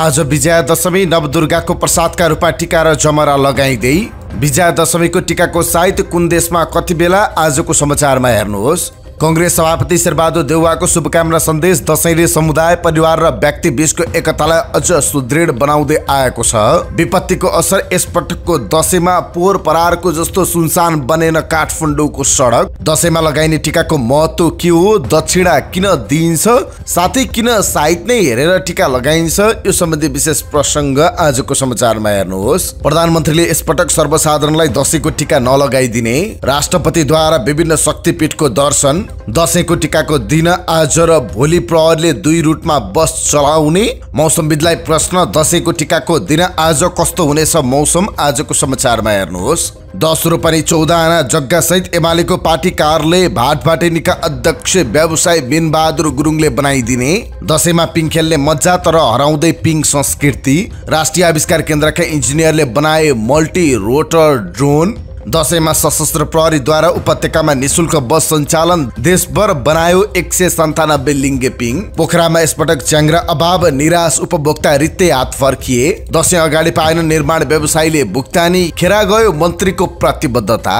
आज विजयादशमी नवदुर्गाको प्रसादका रूपमा टिका र जमरा लगाइँदै विजयादशमीको टिकाको साइत कुन देशमा कति बेला आजको समाचारमा हेर्नुहोस् कङ्ग्रेस सभापति शेरबहादुर देउवाको शुभकामना सन्देश दसैँले समुदाय परिवार र व्यक्ति बीचको एकतालाई अझ सुदृढ बनाउँदै आएको छ विपत्तिको असर यसपटकको दसैँमा पोहोर परारको जस्तो सुनसान बनेन काठमाडौँको सडक दसैँमा लगाइने टिकाको महत्व के हो दक्षिणा किन दिइन्छ साथै किन साहित नै हेरेर टिका लगाइन्छ यो सम्बन्धी विशेष प्रसङ्ग आजको समाचारमा हेर्नुहोस् प्रधानमन्त्रीले यसपटक सर्वसाधारणलाई दसैँको टिका नलगाइदिने राष्ट्रपतिद्वारा विभिन्न शक्तिपीठको दर्शन दसैँको टिकाको दिन आज र भोलि प्रहरले दुई रुटमा बस चलाउने मौसमविदलाई प्रश्न दसैँको टिकाको दिन आज कस्तो हुनेछ मौसम आजको समाचारमा हेर्नुहोस् दस रोपनी चौध आना जग्गा सहित एमालेको पार्टी कारले भाटभाटेनीका अध्यक्ष व्यवसाय बिनबहादुर गुरुङले बनाइदिने दसैँमा पिङ खेल्ने मजा तर हराउँदै पिङ संस्कृति राष्ट्रिय आविष्कार केन्द्रका इन्जिनियरले बनाए मल्टी रोटर ड्रोन दसैँमा सशस्त्र प्रहरीद्वारा उपत्यकामा निशुल्क बस सञ्चालन देशभर बनायो एक सय सन्तानब्बे लिङ्गे पोखरामा यसपटक च्याङ्रा अभाव निराश उपभोक्ता रित्तै हात फर्किए दसैँ अगाडि पाएन निर्माण व्यवसायीले भुक्तानी खेरा गयो मन्त्रीको प्रतिबद्धता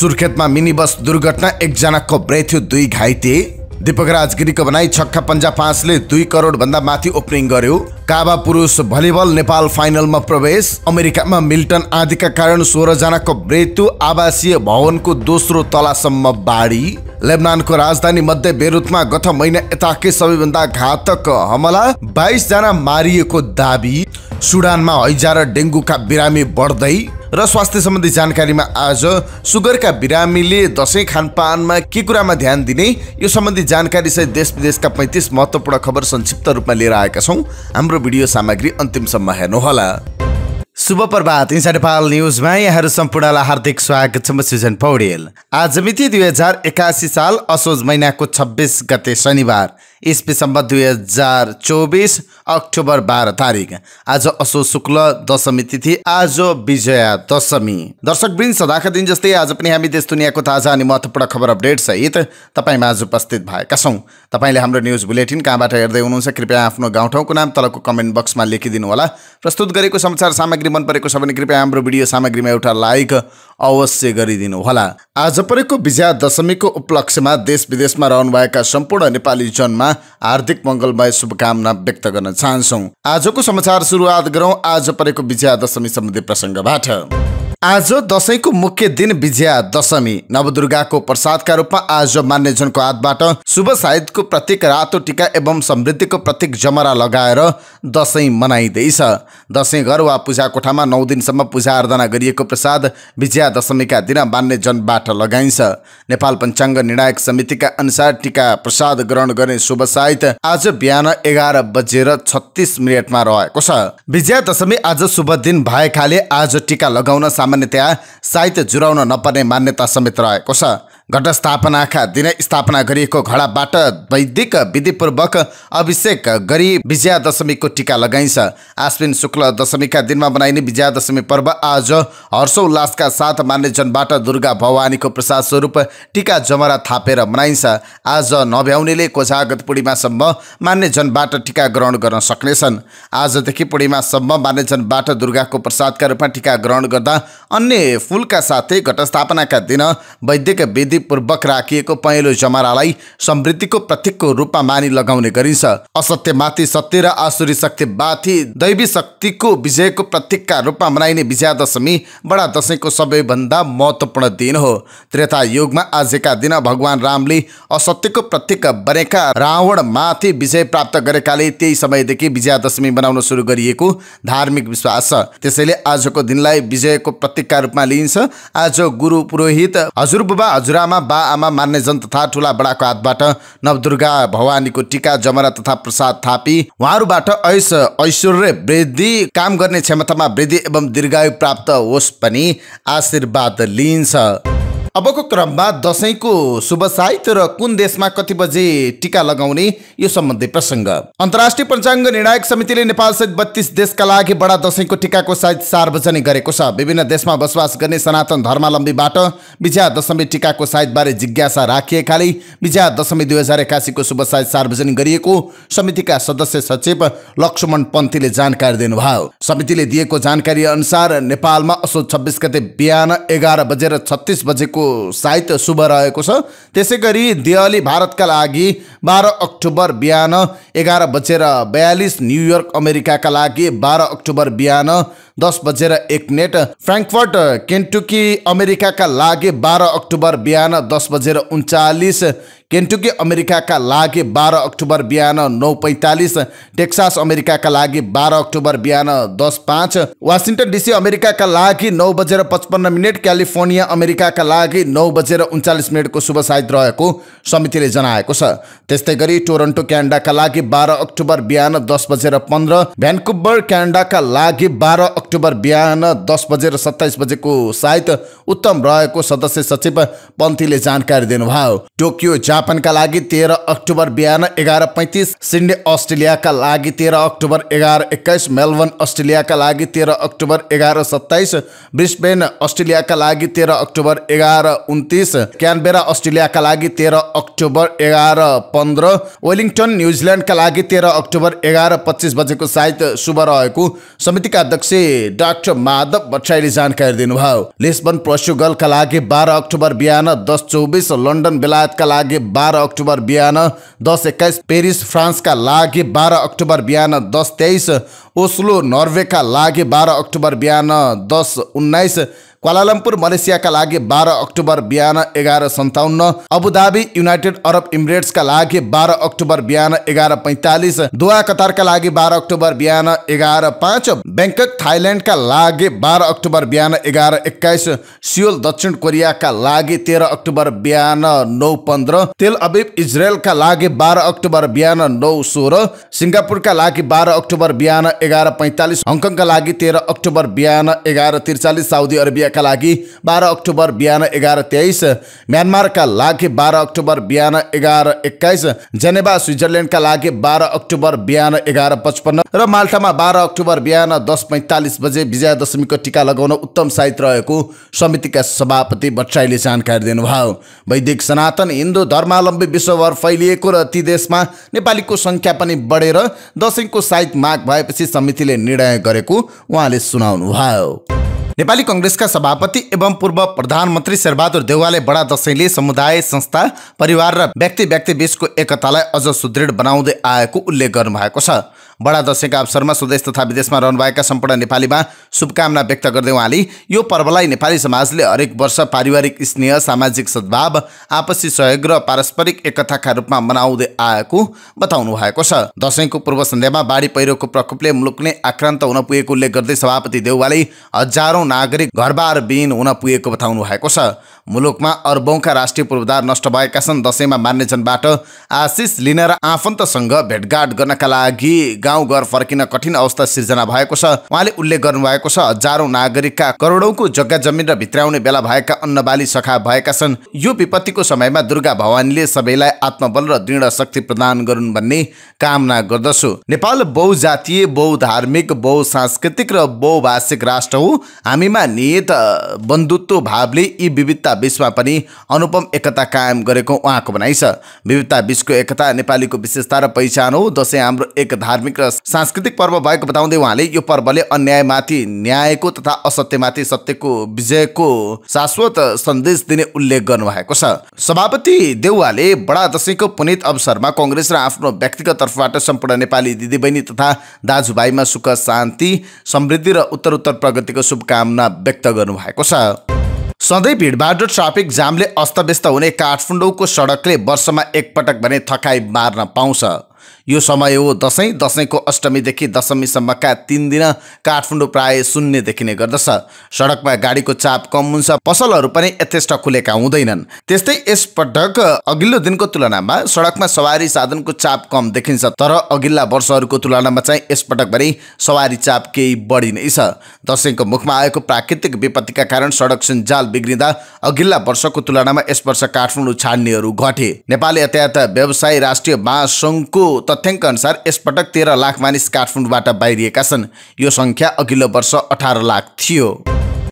सुर्खेतमा मिनी बस दुर्घटना एकजनाको मृत्यु दुई घाइते दीपक राजगिरीको बनाई छक्का पन्जा पाँचले दुई भन्दा माथि ओपनिङ गर्यो काबा पुरुष भलिबल नेपाल फाइनलमा प्रवेश अमेरिकामा मिल्टन आदिका कारण सोह्रजनाको मृत्यु आवासीय भवनको दोस्रो तलासम्म बाढी लेबनानको राजधानी मध्य बेरुतमा गत महिना यताकै सबैभन्दा घातक हमला बाइसजना मारिएको दावी सुडानमा हैजा र डेङ्गुका बिरामी बढ्दै र स्वास्थ्य सम्बन्धी जानकारीमा आज सुगरका बिरामीले दसैँ खानपानमा के कुरामा ध्यान दिने यो सम्बन्धी जानकारी सहित देश विदेशका पैँतिस महत्त्वपूर्ण खबर संक्षिप्त रूपमा लिएर आएका छौँ हाम्रो भिडियो सामग्री अन्तिमसम्म हेर्नुहोला शुभ प्रभात इन्सा नेपाल न्युजमा यहाँहरू सम्पूर्णलाई हार्दिक स्वागत छ म सृजन पौडेल आज मिति दुई हजार एकासी साल असोज महिनाको छब्बिस गते शनिबार इस्वीसम्म दुई हजार चौबिस अक्टोबर बाह्र तारिक आज असो शुक्ल दशमी तिथि आज विजया दशमी दर्शक बिन सदाका दिन जस्तै आज पनि हामी देश दुनियाँको ताजा अनि महत्त्वपूर्ण खबर अपडेट सहित तपाईँमा आज उपस्थित भएका छौँ तपाईँले हाम्रो न्युज बुलेटिन कहाँबाट हेर्दै हुनुहुन्छ कृपया आफ्नो गाउँठाउँको नाम तलको कमेन्ट बक्समा लेखिदिनु होला प्रस्तुत गरेको समाचार सामग्री मन परेको छ भने कृपया हाम्रो भिडियो सामग्रीमा एउटा लाइक अवश्य गरिदिनु होला आज परेको विजया दशमीको उपलक्ष्यमा देश विदेशमा रहनुभएका सम्पूर्ण नेपाली जनमा दिशामा हार्दिक मङ्गलमय शुभकामना व्यक्त गर्न चाहन्छौँ आजको समाचार सुरुवात गरौँ आज परेको विजया दशमी सम्बन्धी प्रसङ्गबाट आज दसैँको मुख्य दिन विजया दशमी नवदुर्गाको प्रसादका रूपमा आज मान्यजनको हातबाट शुभ साहित्यको प्रत्येक रातो टिका एवं समृद्धिको प्रतीक जमरा लगाएर दसैँ मनाइँदैछ दसैँ घर वा पूजा कोठामा नौ दिनसम्म पूजा आराधना गरिएको प्रसाद विजया दशमीका दिन मान्यजनबाट लगाइन्छ नेपाल पञ्चाङ्ग निर्णायक समितिका अनुसार टिका प्रसाद ग्रहण गर्ने शुभ साहित्य आज बिहान एघार बजेर छत्तिस मिनटमा रहेको छ विजया दशमी आज शुभ दिन भएकाले आज टिका लगाउन सामान्य सामान्यतया साहित्य जुराउन नपर्ने मान्यता समेत रहेको छ घटस्थापनाका दिन स्थापना गरिएको घडाबाट वैदिक विधिपूर्वक अभिषेक गरी विजयादशमीको टिका लगाइन्छ आश्विन शुक्ल दशमीका दिनमा मनाइने विजयादशमी पर्व आज हर्षोल्लासका साथ मान्यजनबाट दुर्गा भवानीको प्रसाद स्वरूप टिका जमरा थापेर मनाइन्छ आज नभ्याउनेले कोझागत पूर्णिमासम्म मान्यजनबाट टिका ग्रहण गर्न सक्नेछन् आजदेखि पूर्णिमासम्म मान्यजनबाट दुर्गाको प्रसादका रूपमा टिका ग्रहण गर्दा अन्य फुलका साथै घटस्थापनाका दिन वैदिक विधि विधिपूर्वक राखिएको पहेँलो जमरालाई समृद्धिको प्रतीकको रूपमा मानि लगाउने गरिन्छ असत्यमाथि सत्य र आसुरी शक्तिमाथि दैवी शक्तिको विजयको प्रतीकका रूपमा मनाइने विजयादशमी बडा दशैँको सबैभन्दा महत्त्वपूर्ण दिन हो त्रेता युगमा आजका दिन भगवान रामले असत्यको प्रतीक बनेका रावणमाथि विजय प्राप्त गरेकाले त्यही समयदेखि विजयादशमी मनाउन सुरु गरिएको धार्मिक विश्वास छ त्यसैले आजको दिनलाई विजयको प्रतीकका रूपमा लिइन्छ आज गुरु पुरोहित हजुरबुबा हजुर आमा बा आमा मान्यजन तथा ठुला बडाको हातबाट नवदुर्गा भवानीको टिका जमरा तथा प्रसाद थापी उहाँहरूबाट ऐस ऐश्वर्य वृद्धि काम गर्ने क्षमतामा वृद्धि एवं दीर्घायु प्राप्त होस् पनि आशीर्वाद लिइन्छ अबको क्रममा दसैँको शुभ साहित्य र कुन देशमा कति बजे टिका लगाउने यो सम्बन्धी प्रसङ्ग अन्तर्राष्ट्रिय पञ्चाङ्ग निर्णायक समितिले नेपाल सहित बत्तीस देशका लागि बडा दसैँको टिकाको साइज सार्वजनिक गरेको छ विभिन्न देशमा बसोबास गर्ने सनातन धर्मावलम्बीबाट विजया दशमी टिकाको साइजबारे जिज्ञासा राखिएकाले विजया दशमी दुई हजार एकासीको शुभ साइज सार्वजनिक गरिएको समितिका सदस्य सचिव लक्ष्मण पन्थीले जानकारी दिनुभयो समितिले दिएको जानकारी अनुसार नेपालमा असो छब्बिस गते बिहान एघार बजेर छत्तिस बजेको साहित्य शुभ रहेको छ त्यसै गरी देहली भारतका लागि बाह्र अक्टोबर बिहान एघार बजेर बयालिस न्युयोर्क अमेरिकाका लागि बाह्र अक्टोबर बिहान दस बजेर एक मिनट फ्रेङ्कफर्ट केन्टुकी अमेरिकाका लागि बाह्र अक्टोबर बिहान दस बजेर उन्चालिस केन्टुकी अमेरिकाका लागि बाह्र अक्टोबर बिहान नौ पैँतालिस टेक्सास अमेरिकाका लागि बाह्र अक्टोबर बिहान दस पाँच वासिङटन डिसी अमेरिकाका लागि नौ बजेर पचपन्न मिनट क्यालिफोर्निया अमेरिकाका लागि नौ बजेर उन्चालिस मिनटको शुभ साइत रहेको समितिले जनाएको छ त्यस्तै गरी टोरन्टो क्यानाडाका लागि बाह्र अक्टोबर बिहान दस बजेर पन्ध्र भ्यानकुबर क्यानाडाका लागि बाह्र अक्टोबर बिहान दस बजेर सत्ताइस बजेको साइत उत्तम रहेको सदस्य सचिव पन्थीले जानकारी दिनुभयो टोकियो जापानका लागि तेह्र अक्टोबर बिहान एघार पैँतिस सिडनी अस्ट्रेलियाका लागि तेह्र अक्टोबर एघार एक्काइस मेलबर्न अस्ट्रेलियाका लागि तेह्र अक्टोबर एघार सत्ताइस ब्रिस्बेन अस्ट्रेलियाका लागि तेह्र अक्टोबर एघार उन्तिस क्यानबेरा अस्ट्रेलियाका लागि तेह्र अक्टोबर एघार पन्ध्र वेलिङटन न्युजिल्यान्डका लागि तेह्र अक्टोबर एघार पच्चिस बजेको सायद शुभ रहेको समितिका अध्यक्ष डाक्टर माधव भट्टराईले जानकारी दिनुभयो लिस्बन पोर्चुगलका लागि बाह्र अक्टोबर बिहान दस चौबिस लन्डन बेलायतका लागि बाह्र अक्टोबर बिहान दस एक्काइस पेरिस फ्रान्सका लागि बाह्र अक्टोबर बिहान दस तेइस ओस्लो नर्वेका लागि बाह्र अक्टोबर बिहान दस उन्नाइस क्वालालम्पुर मलेसियाका लागि बाह्र अक्टोबर बिहान एघार सन्ताउन्न अबुधाबी युनाइटेड अरब इमिरेट्सका लागि बाह्र अक्टोबर बिहान एघार पैँतालिस दुवा कतारका लागि बाह्र अक्टोबर बिहान एघार पाँच ब्याङ्कक थाइल्यान्डका लागि बाह्र अक्टोबर बिहान एघार एक्काइस सियोल दक्षिण कोरियाका लागि तेह्र अक्टोबर बिहान नौ पन्ध्र तेल अबिब इजरायलका लागि बाह्र अक्टोबर बिहान नौ सोह्र सिङ्गापुरका लागि बाह्र अक्टोबर बिहान एघार पैँतालिस हङकङका लागि तेह्र अक्टोबर बिहान एघार त्रिचालिस साउदी अरेबिया म्यानमारका लागि बाह्र अक्टोबर बिहान एघार तेइस म्यानमारका लागि बाह्र अक्टोबर बिहान एघार एक्काइस जेनेवा स्विजरल्यान्डका लागि बाह्र अक्टोबर बिहान एघार पचपन्न र माल्टामा बाह्र अक्टोबर बिहान दस पैँतालिस बजे विजयादशमीको टिका लगाउन उत्तम साइत रहेको समितिका सभापति भट्टराईले जानकारी दिनुभयो वैदिक सनातन हिन्दू धर्मावलम्बी विश्वभर फैलिएको र ती देशमा नेपालीको सङ्ख्या पनि बढेर दसैँको साइत माग भएपछि समितिले निर्णय गरेको उहाँले सुनाउनुभयो नेपाली कङ्ग्रेसका सभापति एवं पूर्व प्रधानमन्त्री शेरबहादुर देउवाले बडा दसैँले समुदाय संस्था परिवार र व्यक्ति व्यक्ति बीचको एकतालाई अझ सुदृढ बनाउँदै आएको उल्लेख गर्नुभएको छ बडा दसैँका अवसरमा स्वदेश तथा विदेशमा रहनुभएका सम्पूर्ण नेपालीमा शुभकामना व्यक्त गर्दै उहाँले यो पर्वलाई नेपाली समाजले हरेक वर्ष पारिवारिक स्नेह सामाजिक सद्भाव आपसी सहयोग र पारस्परिक एकताका रूपमा मनाउँदै आएको बताउनु भएको छ दसैँको पूर्व सन्ध्यामा बाढी पहिरोको प्रकोपले मुलुक नै आक्रान्त हुन पुगेको उल्लेख गर्दै सभापति देउवाले हजारौँ नागरिक घरबार विहीन हुन पुगेको बताउनु भएको छ मुलुकमा अर्बौँका राष्ट्रिय पूर्वधार नष्ट भएका छन् दसैँमा मान्यजनबाट आशिष लिन र आफन्तसँग भेटघाट गर्नका लागि गाउँघर फर्किन कठिन अवस्था सिर्जना भएको छ उहाँले उल्लेख गर्नुभएको छ हजारौँ नागरिकका करोडौँको जग्गा जमिन र भित्राउने बेला भएका अन्नबाली सखा भएका छन् यो विपत्तिको समयमा दुर्गा भवानीले सबैलाई आत्मबल र दृढ शक्ति प्रदान गरून् भन्ने कामना गर्दछु नेपाल बहुजातीय बहुधार्मिक बहुसांस्कृतिक र बहुभाषिक राष्ट्र हो हामीमा नियत बन्धुत्व भावले यी विविधता बीचमा पनि अनुपम एकता कायम गरेको उहाँको भनाइ छ विविधता बीचको एकता नेपालीको विशेषता र पहिचान हो दसैँ हाम्रो एक धार्मिक र सांस्कृतिक पर्व भएको बताउँदै उहाँले यो पर्वले अन्यायमाथि न्यायको तथा असत्यमाथि सत्यको विजयको शाश्वत सन्देश दिने उल्लेख गर्नु भएको छ सभापति देउवाले बडा दसैँको पुनित अवसरमा कङ्ग्रेस र आफ्नो व्यक्तिगत तर्फबाट सम्पूर्ण नेपाली दिदीबहिनी तथा दाजुभाइमा सुख शान्ति समृद्धि र उत्तरोत्तर प्रगतिको शुभकामना व्यक्त गर्नु भएको छ सधैँ भिडभाड र ट्राफिक जामले अस्तव्यस्त हुने काठमाडौँको सडकले वर्षमा एकपटक भने थकाइ मार्न पाउँछ यो समय हो दसैँ दसैँको अष्टमीदेखि दशमीसम्मका तिन दिन काठमाडौँ प्राय शून्य देखिने गर्दछ सडकमा गाडीको चाप कम हुन्छ पसलहरू पनि यथेष्ट खुलेका हुँदैनन् त्यस्तै यसपटक अघिल्लो दिनको तुलनामा सडकमा सवारी साधनको चाप कम देखिन्छ तर अघिल्ला वर्षहरूको तुलनामा चाहिँ यसपटक भने सवारी चाप केही बढी नै छ दसैँको मुखमा आएको प्राकृतिक विपत्तिका कारण सडक सञ्जाल बिग्रिँदा अघिल्ला वर्षको तुलनामा यस वर्ष काठमाडौँ छाड्नेहरू घटे नेपाली यातायात व्यवसाय राष्ट्रिय महासङ्घको अनुसार यसपटक तेह्र लाख मानिस काठमाडौँबाट बाहिरिएका छन् यो सङ्ख्या अघिल्लो वर्ष अठार लाख थियो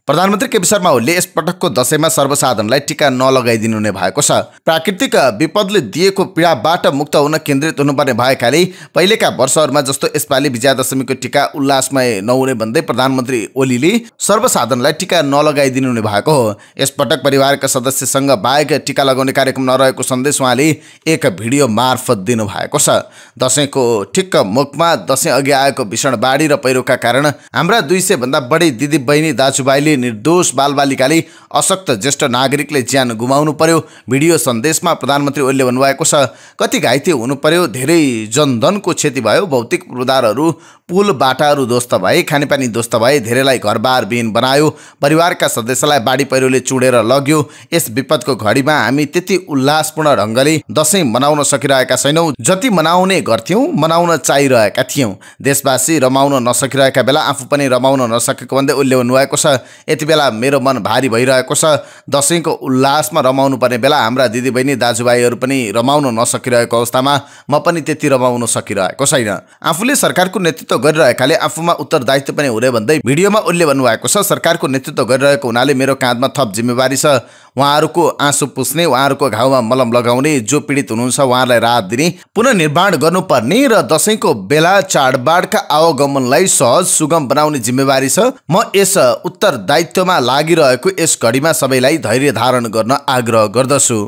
प्रधानमन्त्री केपी शर्मा ओलीले यस पटकको दशैंमा सर्वसाधारणलाई टिका नलगाइदिनु हुने भएको छ प्राकृतिक विपदले दिएको पीडाबाट मुक्त हुन केन्द्रित हुनुपर्ने भएकाले पहिलेका वर्षहरूमा जस्तो यसपालि विजयादशमीको टिका उल्लासमय नहुने भन्दै प्रधानमन्त्री ओलीले सर्वसाधारणलाई टिका नलगाइदिनु हुने भएको हो यसपटक परिवारका सदस्यसँग बाहेक टिका लगाउने कार्यक्रम नरहेको सन्देश उहाँले एक भिडियो मार्फत दिनुभएको छ दसैँको ठिक्क मुखमा दसैँ अघि आएको भीषण बाढी र पहिरोका कारण हाम्रा दुई सयभन्दा बढी दिदी बहिनी दाजुभाइले निर्दोष बालबालिकाले अशक्त ज्येष्ठ नागरिकले ज्यान गुमाउनु पर्यो भिडियो सन्देशमा प्रधानमन्त्री ओलीले भन्नुभएको छ कति घाइते हुनु पर्यो धेरै जनधनको क्षति भयो भौतिक पूर्वधारहरू पुल बाटाहरू ध्वस्त भए खानेपानी ध्वस्त भए धेरैलाई घरबार विहीन बनायो परिवारका सदस्यलाई बाढी पहिरोले चुडेर लग्यो यस विपदको घडीमा हामी त्यति उल्लासपूर्ण ढङ्गले दसैँ मनाउन सकिरहेका छैनौँ जति मनाउने गर्थ्यौँ मनाउन चाहिरहेका थियौँ देशवासी रमाउन नसकिरहेका बेला आफू पनि रमाउन नसकेको भन्दै उसले भएको छ यति बेला मेरो मन भारी भइरहेको छ दसैँको उल्लासमा रमाउनु पर्ने बेला हाम्रा दिदीबहिनी दाजुभाइहरू पनि रमाउन नसकिरहेको अवस्थामा म पनि त्यति रमाउन सकिरहेको छैन आफूले सरकारको नेतृत्व गरिरहेकाले आफूमा उत्तरदायित्व पनि हुने भन्दै भिडियोमा उसले भन्नुभएको छ सरकारको नेतृत्व गरिरहेको हुनाले मेरो काँधमा थप जिम्मेवारी छ उहाँहरूको आँसु पुस्ने उहाँहरूको घाउमा मलम लगाउने जो पीडित हुनुहुन्छ उहाँहरूलाई राहत दिने पुनर्निर्माण गर्नुपर्ने र दसैँको बेला चाडबाडका आवागमनलाई सहज सुगम बनाउने जिम्मेवारी छ म यस उत्तरदायित्वमा लागिरहेको यस घडीमा सबैलाई धैर्य धारण गर्न आग्रह गर्दछु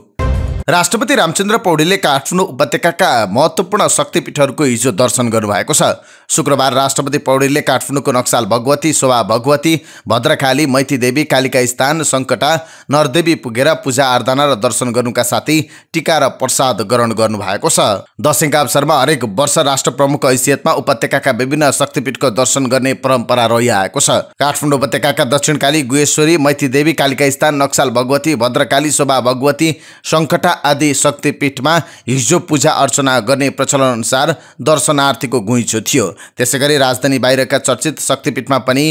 राष्ट्रपति रामचन्द्र पौडेलले काठमाडौँ उपत्यकाका महत्त्वपूर्ण शक्तिपीठहरूको हिजो दर्शन गर्नुभएको छ शुक्रबार राष्ट्रपति पौडेलले काठमाडौँको नक्साल भगवती शोभा भगवती भद्रकाली मैतीदेवी कालिका स्थान सङ्कटा नरदेवी पुगेर पूजा आराधना र दर्शन गर्नुका साथै टिका र प्रसाद ग्रहण गर्नुभएको छ दसैँका अवसरमा हरेक वर्ष राष्ट्र प्रमुखको हैसियतमा उपत्यकाका विभिन्न शक्तिपीठको दर्शन गर्ने परम्परा रहिआएको छ काठमाडौँ उपत्यकाका दक्षिणकाली गुहेश्वरी मैतीदेवी कालिका स्थान नक्साल भगवती भद्रकाली शोभा भगवती सङ्कटा आदि शक्तिपीठमा हिजो पूजा अर्चना गर्ने प्रचलन अनुसार दर्शनार्थीको घुइँचो थियो त्यसै गरी राजधानी बाहिरका चर्चित शक्तिपीठमा पनि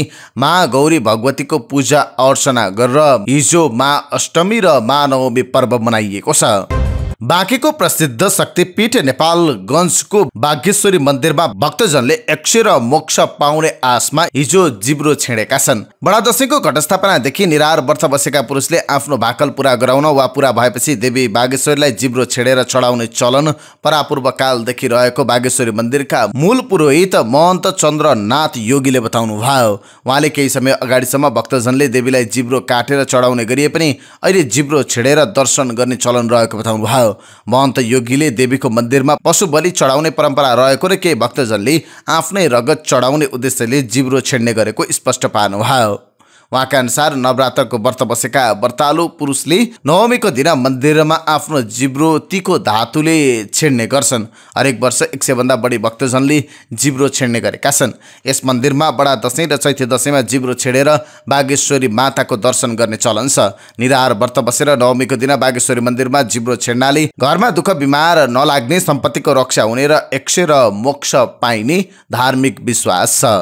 गौरी भगवतीको पूजा अर्चना गरेर हिजो मा अष्टमी र महानवमी पर्व मनाइएको छ बाँकेको प्रसिद्ध शक्तिपीठ नेपालगञ्जको बागेश्वरी मन्दिरमा भक्तजनले यक्ष र मोक्ष पाउने आशमा हिजो जिब्रो छेडेका छन् बडा दशैंको घटस्थापनादेखि निरार व्रत बसेका पुरुषले आफ्नो भाकल पुरा गराउन वा पुरा भएपछि देवी बागेश्वरीलाई जिब्रो छेडेर चढाउने चलन परापूर्व कालदेखि रहेको बागेश्वरी मन्दिरका मूल पुरोहित महन्त चन्द्रनाथ योगीले बताउनु भयो उहाँले केही समय अगाडिसम्म भक्तजनले देवीलाई जिब्रो काटेर चढाउने गरिए पनि अहिले जिब्रो छेडेर दर्शन गर्ने चलन रहेको बताउनु भयो भयो महन्त योगीले देवीको मन्दिरमा पशु बलि चढाउने परम्परा रहेको र केही भक्तजनले आफ्नै रगत चढाउने उद्देश्यले जिब्रो छेड्ने गरेको स्पष्ट पार्नुभयो उहाँका अनुसार नवरात्रको व्रत बसेका व्रतालु पुरुषले नवमीको दिन मन्दिरमा आफ्नो जिब्रो तीको धातुले छेड्ने गर्छन् हरेक वर्ष एक सयभन्दा बढी भक्तजनले जिब्रो छेड्ने गरेका छन् यस मन्दिरमा बडा दसैँ र चैत्य दसैँमा जिब्रो छेडेर बागेश्वरी माताको दर्शन गर्ने चलन छ निराहार व्रत बसेर नवमीको दिन बागेश्वरी मन्दिरमा जिब्रो छेड्नाले घरमा दुःख बिमार नलाग्ने सम्पत्तिको रक्षा हुने र एक र मोक्ष पाइने धार्मिक विश्वास छ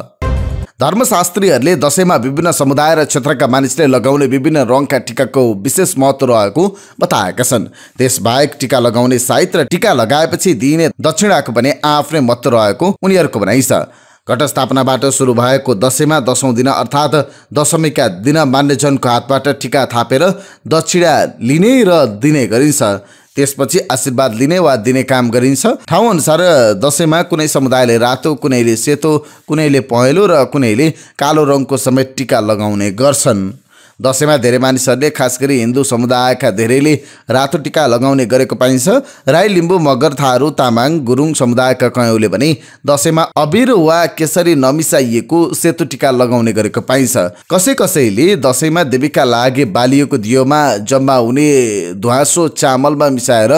धर्मशास्त्रीहरूले दसैँमा विभिन्न समुदाय र क्षेत्रका मानिसले लगाउने विभिन्न रङका टिकाको विशेष महत्त्व रहेको बताएका छन् त्यसबाहेक टिका लगाउने साहित र टिका लगाएपछि दिइने दक्षिणाको पनि आफ्नै महत्त्व रहेको उनीहरूको भनाइ छ घटस्थापनाबाट सुरु भएको दसैँमा दसौँ दिन अर्थात् दशमीका दिन मान्यजनको हातबाट टिका थापेर दक्षिणा लिने र दिने गरिन्छ त्यसपछि आशीर्वाद लिने वा दिने काम गरिन्छ ठाउँ अनुसार दसैँमा कुनै समुदायले रातो कुनैले सेतो कुनैले पहेँलो र कुनैले कालो रङको समेत टिका लगाउने गर्छन् दसैँमा धेरै मानिसहरूले खास गरी हिन्दू समुदायका धेरैले रातो टिका लगाउने गरेको पाइन्छ राई लिम्बू मगर थारू तामाङ गुरुङ समुदायका कयौँले भने दसैँमा अबिर वा केसरी नमिसाइएको सेतो टिका लगाउने गरेको पाइन्छ कसै कसैले दसैँमा देवीका लागि बालिएको दियोमा जम्मा हुने धुवासो चामलमा मिसाएर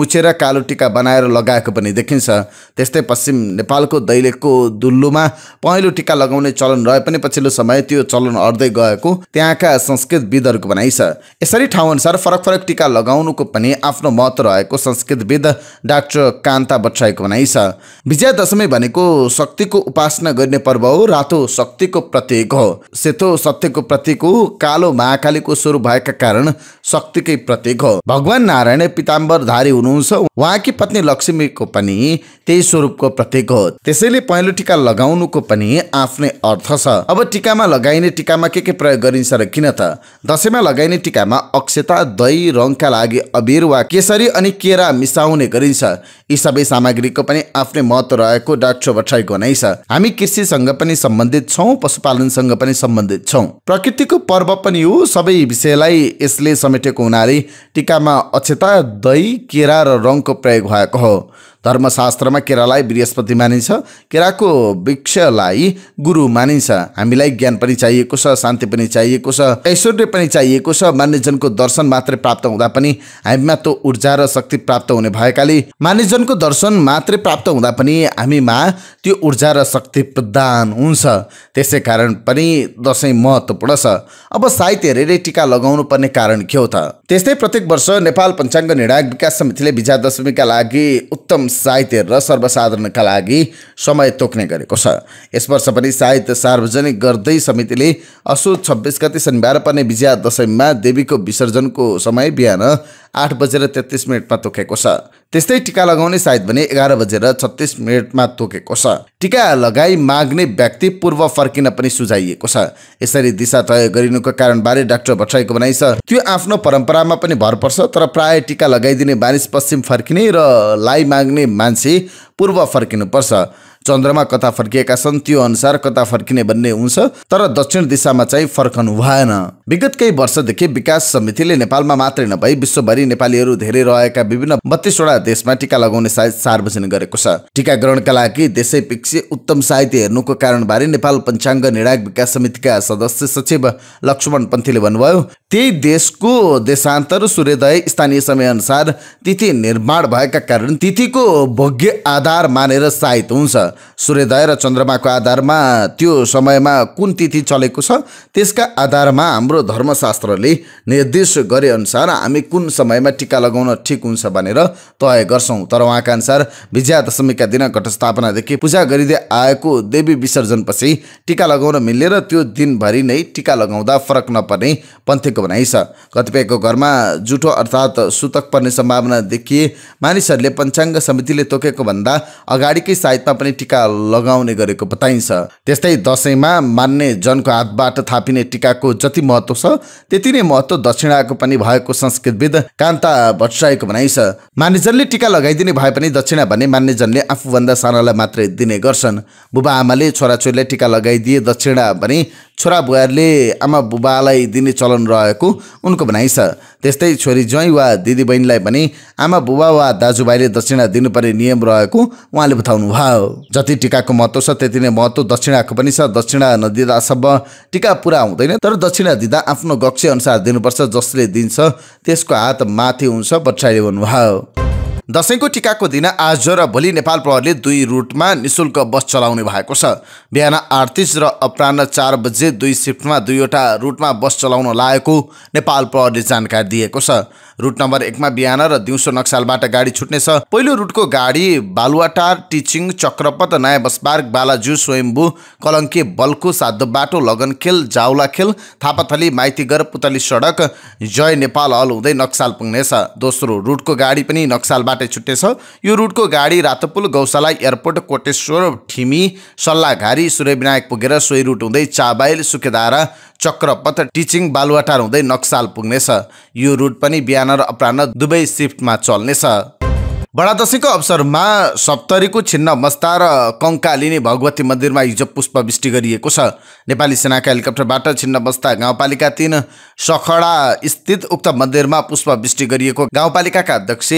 मुछेर कालो टिका बनाएर लगाएको पनि देखिन्छ त्यस्तै पश्चिम नेपालको दैलेखको दुल्लुमा पहेँलो टिका लगाउने चलन रहे पनि पछिल्लो समय त्यो चलन अड्दै गएको त्यहाँका संस्कृत विदहरूको भनाइ छ यसरी ठाउँअनुसार फरक फरक टिका लगाउनुको पनि आफ्नो महत्त्व रहेको संस्कृत विद डाक्टर कान्ता बट्टराईको भनाइ छ विजया दशमी भनेको शक्तिको उपासना गर्ने पर्व हो रातो शक्तिको प्रतीक हो सेतो सत्यको प्रतीक हो कालो महाकालीको स्वरूप भएका कारण शक्तिकै प्रतीक हो भगवान नारायण धारी हुनुहुन्छ उहाँकी पत्नी लक्ष्मीको पनि त्यही स्वरूपको प्रतीक हो त्यसैले पहेँलो टिका लगाउनुको पनि आफ्नै अर्थ छ अब टिकामा लगाइने टिकामा के के प्रयोग गरिन्छ र किन त लगाइने टिकामा अक्षता दही रङका लागि अबिर वा केसरी अनि केरा मिसाउने गरिन्छ यी सबै सामग्रीको पनि आफ्नै महत्त्व रहेको डाक्टर भट्टराईको नै छ हामी कृषिसँग पनि सम्बन्धित छौँ पशुपालनसँग पनि सम्बन्धित छौँ प्रकृतिको पर्व पनि हो सबै विषयलाई यसले समेटेको हुनाले टिकामा अक्षता दही केरा र रङको प्रयोग भएको हो धर्मशास्त्रमा केरालाई बृहस्पति मानिन्छ केराको वृक्षलाई गुरु मानिन्छ हामीलाई ज्ञान पनि चाहिएको छ शान्ति पनि चाहिएको छ ऐश्वर्य पनि चाहिएको छ मानिसजनको दर्शन मात्रै प्राप्त हुँदा पनि हामीमा त्यो ऊर्जा र शक्ति प्राप्त हुने भएकाले मानिसजनको दर्शन मात्रै प्राप्त हुँदा पनि हामीमा त्यो ऊर्जा र शक्ति प्रदान हुन्छ त्यसै कारण पनि दसैँ महत्त्वपूर्ण छ अब साहित्यहरूले टिका लगाउनु पर्ने कारण के हो त त्यस्तै प्रत्येक वर्ष नेपाल पञ्चाङ्ग निर्णायक विकास समितिले विजया दशमीका लागि उत्तम साहित्य र सर्वसाधारणका लागि समय तोक्ने गरेको छ यस वर्ष पनि साहित्य सार्वजनिक गर्दै समितिले असो छब्बिस गति शनिबार पर्ने विजया दशमीमा देवीको विसर्जनको समय बिहान आठ बजेर तेत्तिस मिनटमा तोकेको छ त्यस्तै टिका लगाउने सायद भने एघार बजेर छत्तिस मिनटमा तोकेको छ टिका लगाई माग्ने व्यक्ति पूर्व फर्किन पनि सुझाइएको छ यसरी दिशा तय गरिनुको कारणबारे डाक्टर भट्टराईको भनाइ छ त्यो आफ्नो परम्परामा पनि भर पर्छ तर प्राय टिका लगाइदिने मानिस पश्चिम फर्किने र लाइ माग्ने मान्छे पूर्व फर्किनुपर्छ चन्द्रमा कता फर्किएका छन् त्यो अनुसार कता फर्किने भन्ने हुन्छ तर दक्षिण दिशामा चाहिँ फर्कनु भएन विगत केही वर्षदेखि विकास समितिले नेपालमा मात्रै नभई विश्वभरि नेपालीहरू धेरै रहेका विभिन्न बत्तीसवटा देशमा टिका लगाउने साइज सार्वजनिक गरेको छ ग्रहणका लागि देशै पिक्सी उत्तम साहित्य हेर्नुको कारणबारे नेपाल पञ्चाङ्ग निर्णायक विकास समितिका सदस्य सचिव लक्ष्मण पन्थीले भन्नुभयो त्यही देशको देशान्तर सूर्योदय स्थानीय समयअनुसार तिथि निर्माण भएका कारण तिथिको भोग्य आधार मानेर साइत हुन्छ सूर्योदय र चन्द्रमाको आधारमा त्यो समयमा कुन तिथि चलेको छ त्यसका आधारमा हाम्रो हाम्रो धर्मशास्त्रले निर्देश गरे अनुसार हामी कुन समयमा टिका लगाउन ठिक हुन्छ भनेर तय गर्छौँ तर उहाँका अनुसार विजया दशमीका दिन घटस्थापनादेखि पूजा गरिँदै आएको देवी विसर्जनपछि टिका लगाउन मिल्ने र त्यो दिनभरि नै टिका लगाउँदा फरक नपर्ने पन्थीको भनाइ छ कतिपयको घरमा जुठो अर्थात् सुतक पर्ने सम्भावना देखिए मानिसहरूले पञ्चाङ्ग समितिले तोकेको भन्दा अगाडिकै साइडमा पनि टिका लगाउने गरेको बताइन्छ त्यस्तै दसैँमा मान्ने जनको हातबाट थापिने टिकाको जति महत्त्व महत्त्व छ त्यति नै महत्त्व दक्षिणाको पनि भएको संस्कृतविद कान्ता भट्टराईको भनाइ छ मान्यजनले टिका लगाइदिने भए पनि दक्षिणा भने मान्यजनले आफूभन्दा सानालाई मात्रै दिने गर्छन् बुबा आमाले छोराछोरीलाई टिका लगाइदिए दक्षिणा भने छोराबुवाहरूले आमा बुबालाई दिने चलन रहेको उनको भनाइ छ त्यस्तै छोरी ज्वाइँ वा दिदीबहिनीलाई पनि आमा बुबा वा दाजुभाइले दक्षिणा दिनुपर्ने नियम रहेको उहाँले बताउनु बताउनुभयो जति टिकाको महत्त्व छ त्यति नै महत्त्व दक्षिणाको पनि छ दक्षिणा नदिँदासम्म टिका पुरा हुँदैन तर दक्षिणा दिँदा फाइदा आफ्नो अनुसार दिनुपर्छ जसले दिन्छ त्यसको हात माथि हुन्छ पछाडि भन्नुभयो दसैँको टिकाको दिन आज र भोलि नेपाल प्रहरले दुई रुटमा निशुल्क बस चलाउने भएको छ बिहान आठतिस र अपरान्न चार बजे दुई सिफ्टमा दुईवटा रुटमा बस चलाउन लागेको नेपाल प्रहरले जानकारी दिएको छ रुट नम्बर एकमा बिहान र दिउँसो नक्सालबाट गाडी छुट्नेछ पहिलो रुटको गाडी बालुवाटार टिचिङ चक्रपत नयाँ बसबार्ग बालाजु स्वयम्भू कलङ्के बल्कु साधो बाटो लगनखेल जाउलाखेल थापाथली माइतीघर पुतली सडक जय नेपाल हल हुँदै नक्साल पुग्नेछ दोस्रो रुटको गाडी पनि नक्सालबाटै छुट्नेछ यो रुटको गाडी रातोपुल गौशाला एयरपोर्ट कोटेश्वर ठिमी सल्लाहघारी सूर्यविनायक पुगेर सोही रुट हुँदै चाबाइल सुकेदारा चक्रपथ टिचिङ बालुवाटार हुँदै नक्साल पुग्नेछ यो रुट पनि बिहान र अपरान्ह दुवै सिफ्टमा चल्नेछ बडादशीको अवसरमा सप्तरीको छिन्न मस्ता र लिने भगवती मन्दिरमा हिजो पुष्पवृष्टि गरिएको छ नेपाली सेनाका हेलिकप्टरबाट छिन्न मस्ता गाउँपालिका तिन सखडा स्थित उक्त मन्दिरमा पुष्पवृष्टि गरिएको गाउँपालिकाका अध्यक्ष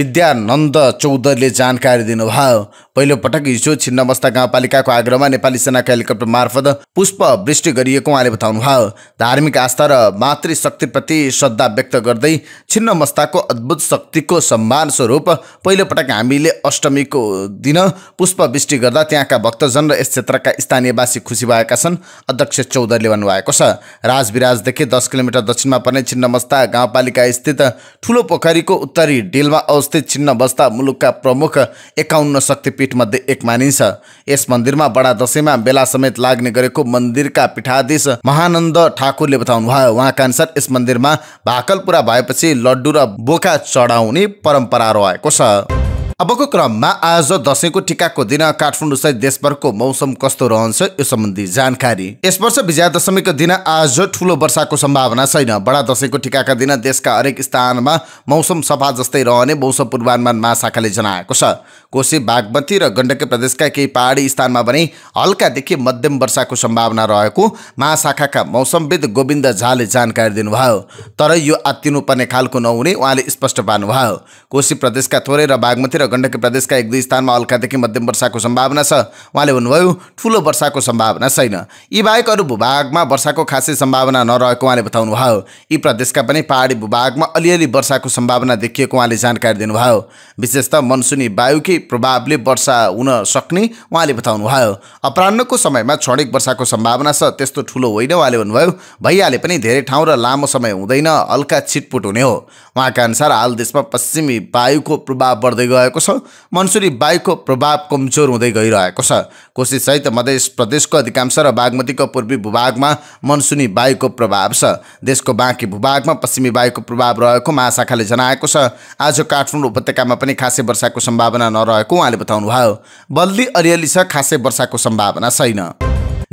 विद्यानन्द चौधरीले जानकारी दिनुभयो पहिलोपटक हिजो छिन्नमस्ता गाउँपालिकाको आग्रहमा नेपाली सेनाका हेलिकप्टर मार्फत पुष्पवृष्टि गरिएको उहाँले बताउनुभयो धार्मिक आस्था र मातृशक्तिप्रति श्रद्धा व्यक्त गर्दै छिन्नमस्ताको अद्भुत शक्तिको सम्मान स्वरूप पहिलोपटक हामीले अष्टमीको दिन पुष्पवृष्टि गर्दा त्यहाँका भक्तजन र यस क्षेत्रका स्थानीयवासी खुसी भएका छन् अध्यक्ष चौधरीले भन्नुभएको छ राजविराजदेखि दस किलोमिटर दक्षिणमा पर्ने छिन्नमस्ता गाउँपालिका स्थित ठुलो पोखरीको उत्तरी डेलमा अवस्थित छिन्नबस्ता मुलुकका प्रमुख एकाउन्न शक्तिपीठमध्ये एक मानिन्छ यस मन्दिरमा बडा दसैँमा बेला समेत लाग्ने गरेको मन्दिरका पीठाधीश महानन्द ठाकुरले बताउनुभयो उहाँका अनुसार यस मन्दिरमा भाकल पुरा भएपछि लड्डु र बोका चढाउने परम्परा रहेको छ Tara. अबको क्रममा आज दसैँको टिकाको दिन काठमाडौँ सहित देशभरको मौसम कस्तो रहन्छ यो सम्बन्धी जानकारी यस वर्ष विजया दशमीको दिन आज ठुलो वर्षाको सम्भावना छैन बडा दसैँको टिकाका दिन देशका हरेक स्थानमा मौसम सफा जस्तै रहने मौसम पूर्वानुमान महाशाखाले जनाएको छ कोशी बागमती र गण्डकी प्रदेशका केही पहाडी स्थानमा भने हल्कादेखि मध्यम वर्षाको सम्भावना रहेको महाशाखाका मौसमविद गोविन्द झाले जानकारी दिनुभयो तर यो आत्तिनुपर्ने खालको नहुने उहाँले स्पष्ट पार्नुभयो कोशी प्रदेशका थोरै र बागमती र गण्डकी प्रदेशका एक दुई स्थानमा हल्कादेखि मध्यम वर्षाको सम्भावना छ उहाँले भन्नुभयो ठुलो वर्षाको सम्भावना छैन यी बाहेक अरू भूभागमा वर्षाको खासै सम्भावना नरहेको उहाँले बताउनुभयो यी प्रदेशका पनि पहाडी भूभागमा अलिअलि वर्षाको सम्भावना देखिएको उहाँले जानकारी दिनुभयो विशेष त मनसुनी वायुकै प्रभावले वर्षा हुन सक्ने उहाँले बताउनुभयो अपरान्नको समयमा क्षणिक वर्षाको सम्भावना छ त्यस्तो ठुलो होइन उहाँले भन्नुभयो भइहाले पनि धेरै ठाउँ र लामो समय हुँदैन हल्का छिटपुट हुने हो उहाँका अनुसार हाल देशमा पश्चिमी वायुको प्रभाव बढ्दै गएको छ मनसुनी वायुको प्रभाव कमजोर हुँदै गइरहेको छ कोशीसहित मध्य प्रदेशको अधिकांश र बागमतीको पूर्वी भूभागमा मनसुनी वायुको प्रभाव छ देशको बाँकी भूभागमा पश्चिमी वायुको प्रभाव रहेको महाशाखाले जनाएको छ आज काठमाडौँ उपत्यकामा पनि खासै वर्षाको सम्भावना नरहेको उहाँले बताउनुभयो बल्ली अलिअलि छ खासै वर्षाको सम्भावना छैन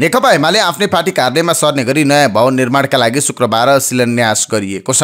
नेकपा एमाले आफ्नै पार्टी कार्यालयमा सर्ने गरी नयाँ भवन निर्माणका लागि शुक्रबार शिलान्यास गरिएको छ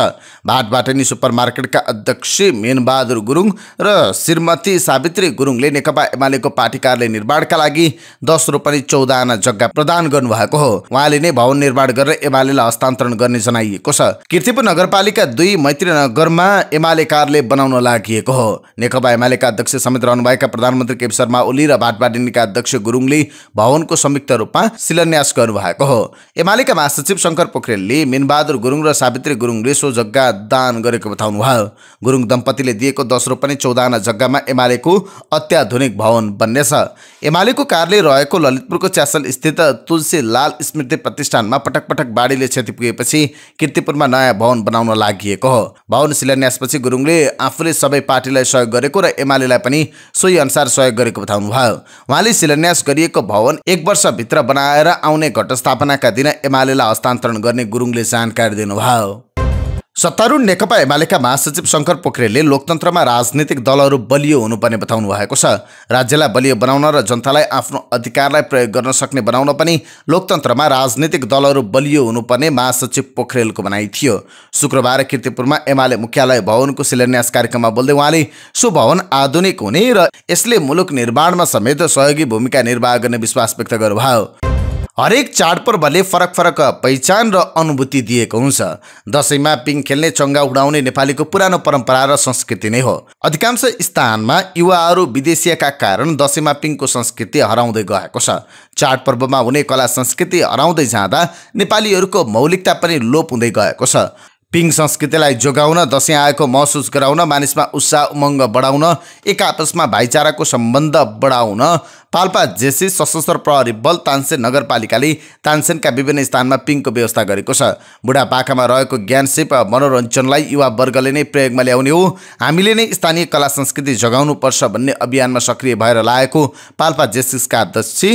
भाटबाटनी सुपर मार्केटका अध्यक्ष मेनबहादुर गुरुङ र श्रीमती सावित्री गुरुङले नेकपा एमालेको पार्टी कार्यालय निर्माणका लागि दस रोपनी चौध आना जग्गा प्रदान गर्नुभएको हो उहाँले नै भवन निर्माण गरेर एमालेलाई हस्तान्तरण गर्ने जनाइएको छ किर्तिपुर नगरपालिका दुई मैत्री नगरमा एमाले कार्यालय बनाउन लागि हो नेकपा एमालेका अध्यक्ष समेत रहनुभएका प्रधानमन्त्री केपी शर्मा ओली र भाटबाटनीका अध्यक्ष गुरुङले भवनको संयुक्त रूपमा शिलान्यास गर्नुभएको हो एमालेका महासचिव शङ्कर पोखरेलले मिनबहादुर गुरुङ र सावित्री गुरुङले सो जग्गा दान गरेको बताउनु भयो गुरुङ दम्पतिले दिएको दोस्रो पनि चौधना जग्गामा एमालेको अत्याधुनिक भवन बन्नेछ एमालेको कारले रहेको ललितपुरको च्यासल स्थित लाल स्मृति प्रतिष्ठानमा पटक पटक बाढीले क्षति पुगेपछि किर्तिपुरमा नयाँ भवन बनाउन लागि हो भवन शिलान्यासपछि गुरुङले आफूले सबै पार्टीलाई सहयोग गरेको र एमालेलाई पनि सोही अनुसार सहयोग गरेको बताउनु भयो उहाँले शिलान्यास गरिएको भवन एक वर्षभित्र बना गराएर आउने घटस्थापनाका दिन एमालेलाई हस्तान्तरण गर्ने गुरुङले जानकारी दिनुभयो सत्तारूढ नेकपा एमालेका महासचिव शङ्कर पोखरेलले लोकतन्त्रमा राजनीतिक दलहरू बलियो हुनुपर्ने बताउनु भएको छ राज्यलाई बलियो बनाउन र जनतालाई आफ्नो अधिकारलाई प्रयोग गर्न सक्ने बनाउन पनि लोकतन्त्रमा राजनीतिक दलहरू बलियो हुनुपर्ने महासचिव पोखरेलको भनाइ थियो शुक्रबार किर्तिपुरमा एमाले मुख्यालय भवनको शिलान्यास कार्यक्रममा बोल्दै उहाँले सो भवन आधुनिक हुने र यसले मुलुक निर्माणमा समेत सहयोगी भूमिका निर्वाह गर्ने विश्वास व्यक्त गर्नुभयो हरेक चाडपर्वले फरक फरक पहिचान र अनुभूति दिएको हुन्छ दसैँमा पिङ खेल्ने चङ्गा उडाउने नेपालीको पुरानो परम्परा र संस्कृति नै हो अधिकांश स्थानमा युवाहरू विदेशीका कारण दसैँमा पिङको संस्कृति हराउँदै गएको छ चाडपर्वमा हुने कला संस्कृति हराउँदै जाँदा नेपालीहरूको मौलिकता पनि लोप हुँदै गएको छ पिङ संस्कृतिलाई जोगाउन दसैँ आएको महसुस गराउन मानिसमा उत्साह उमङ्ग बढाउन एक आपसमा भाइचाराको सम्बन्ध बढाउन पाल्पा जेसी सशस्त्र प्रहरी बल तानसेन नगरपालिकाले तानसेनका विभिन्न स्थानमा पिङको व्यवस्था गरेको छ बुढापाकामा रहेको सिप मनोरञ्जनलाई युवावर्गले नै प्रयोगमा ल्याउने हो हामीले नै स्थानीय कला संस्कृति जगाउनुपर्छ भन्ने अभियानमा सक्रिय भएर लागेको पाल्पा जेसिसका अध्यक्ष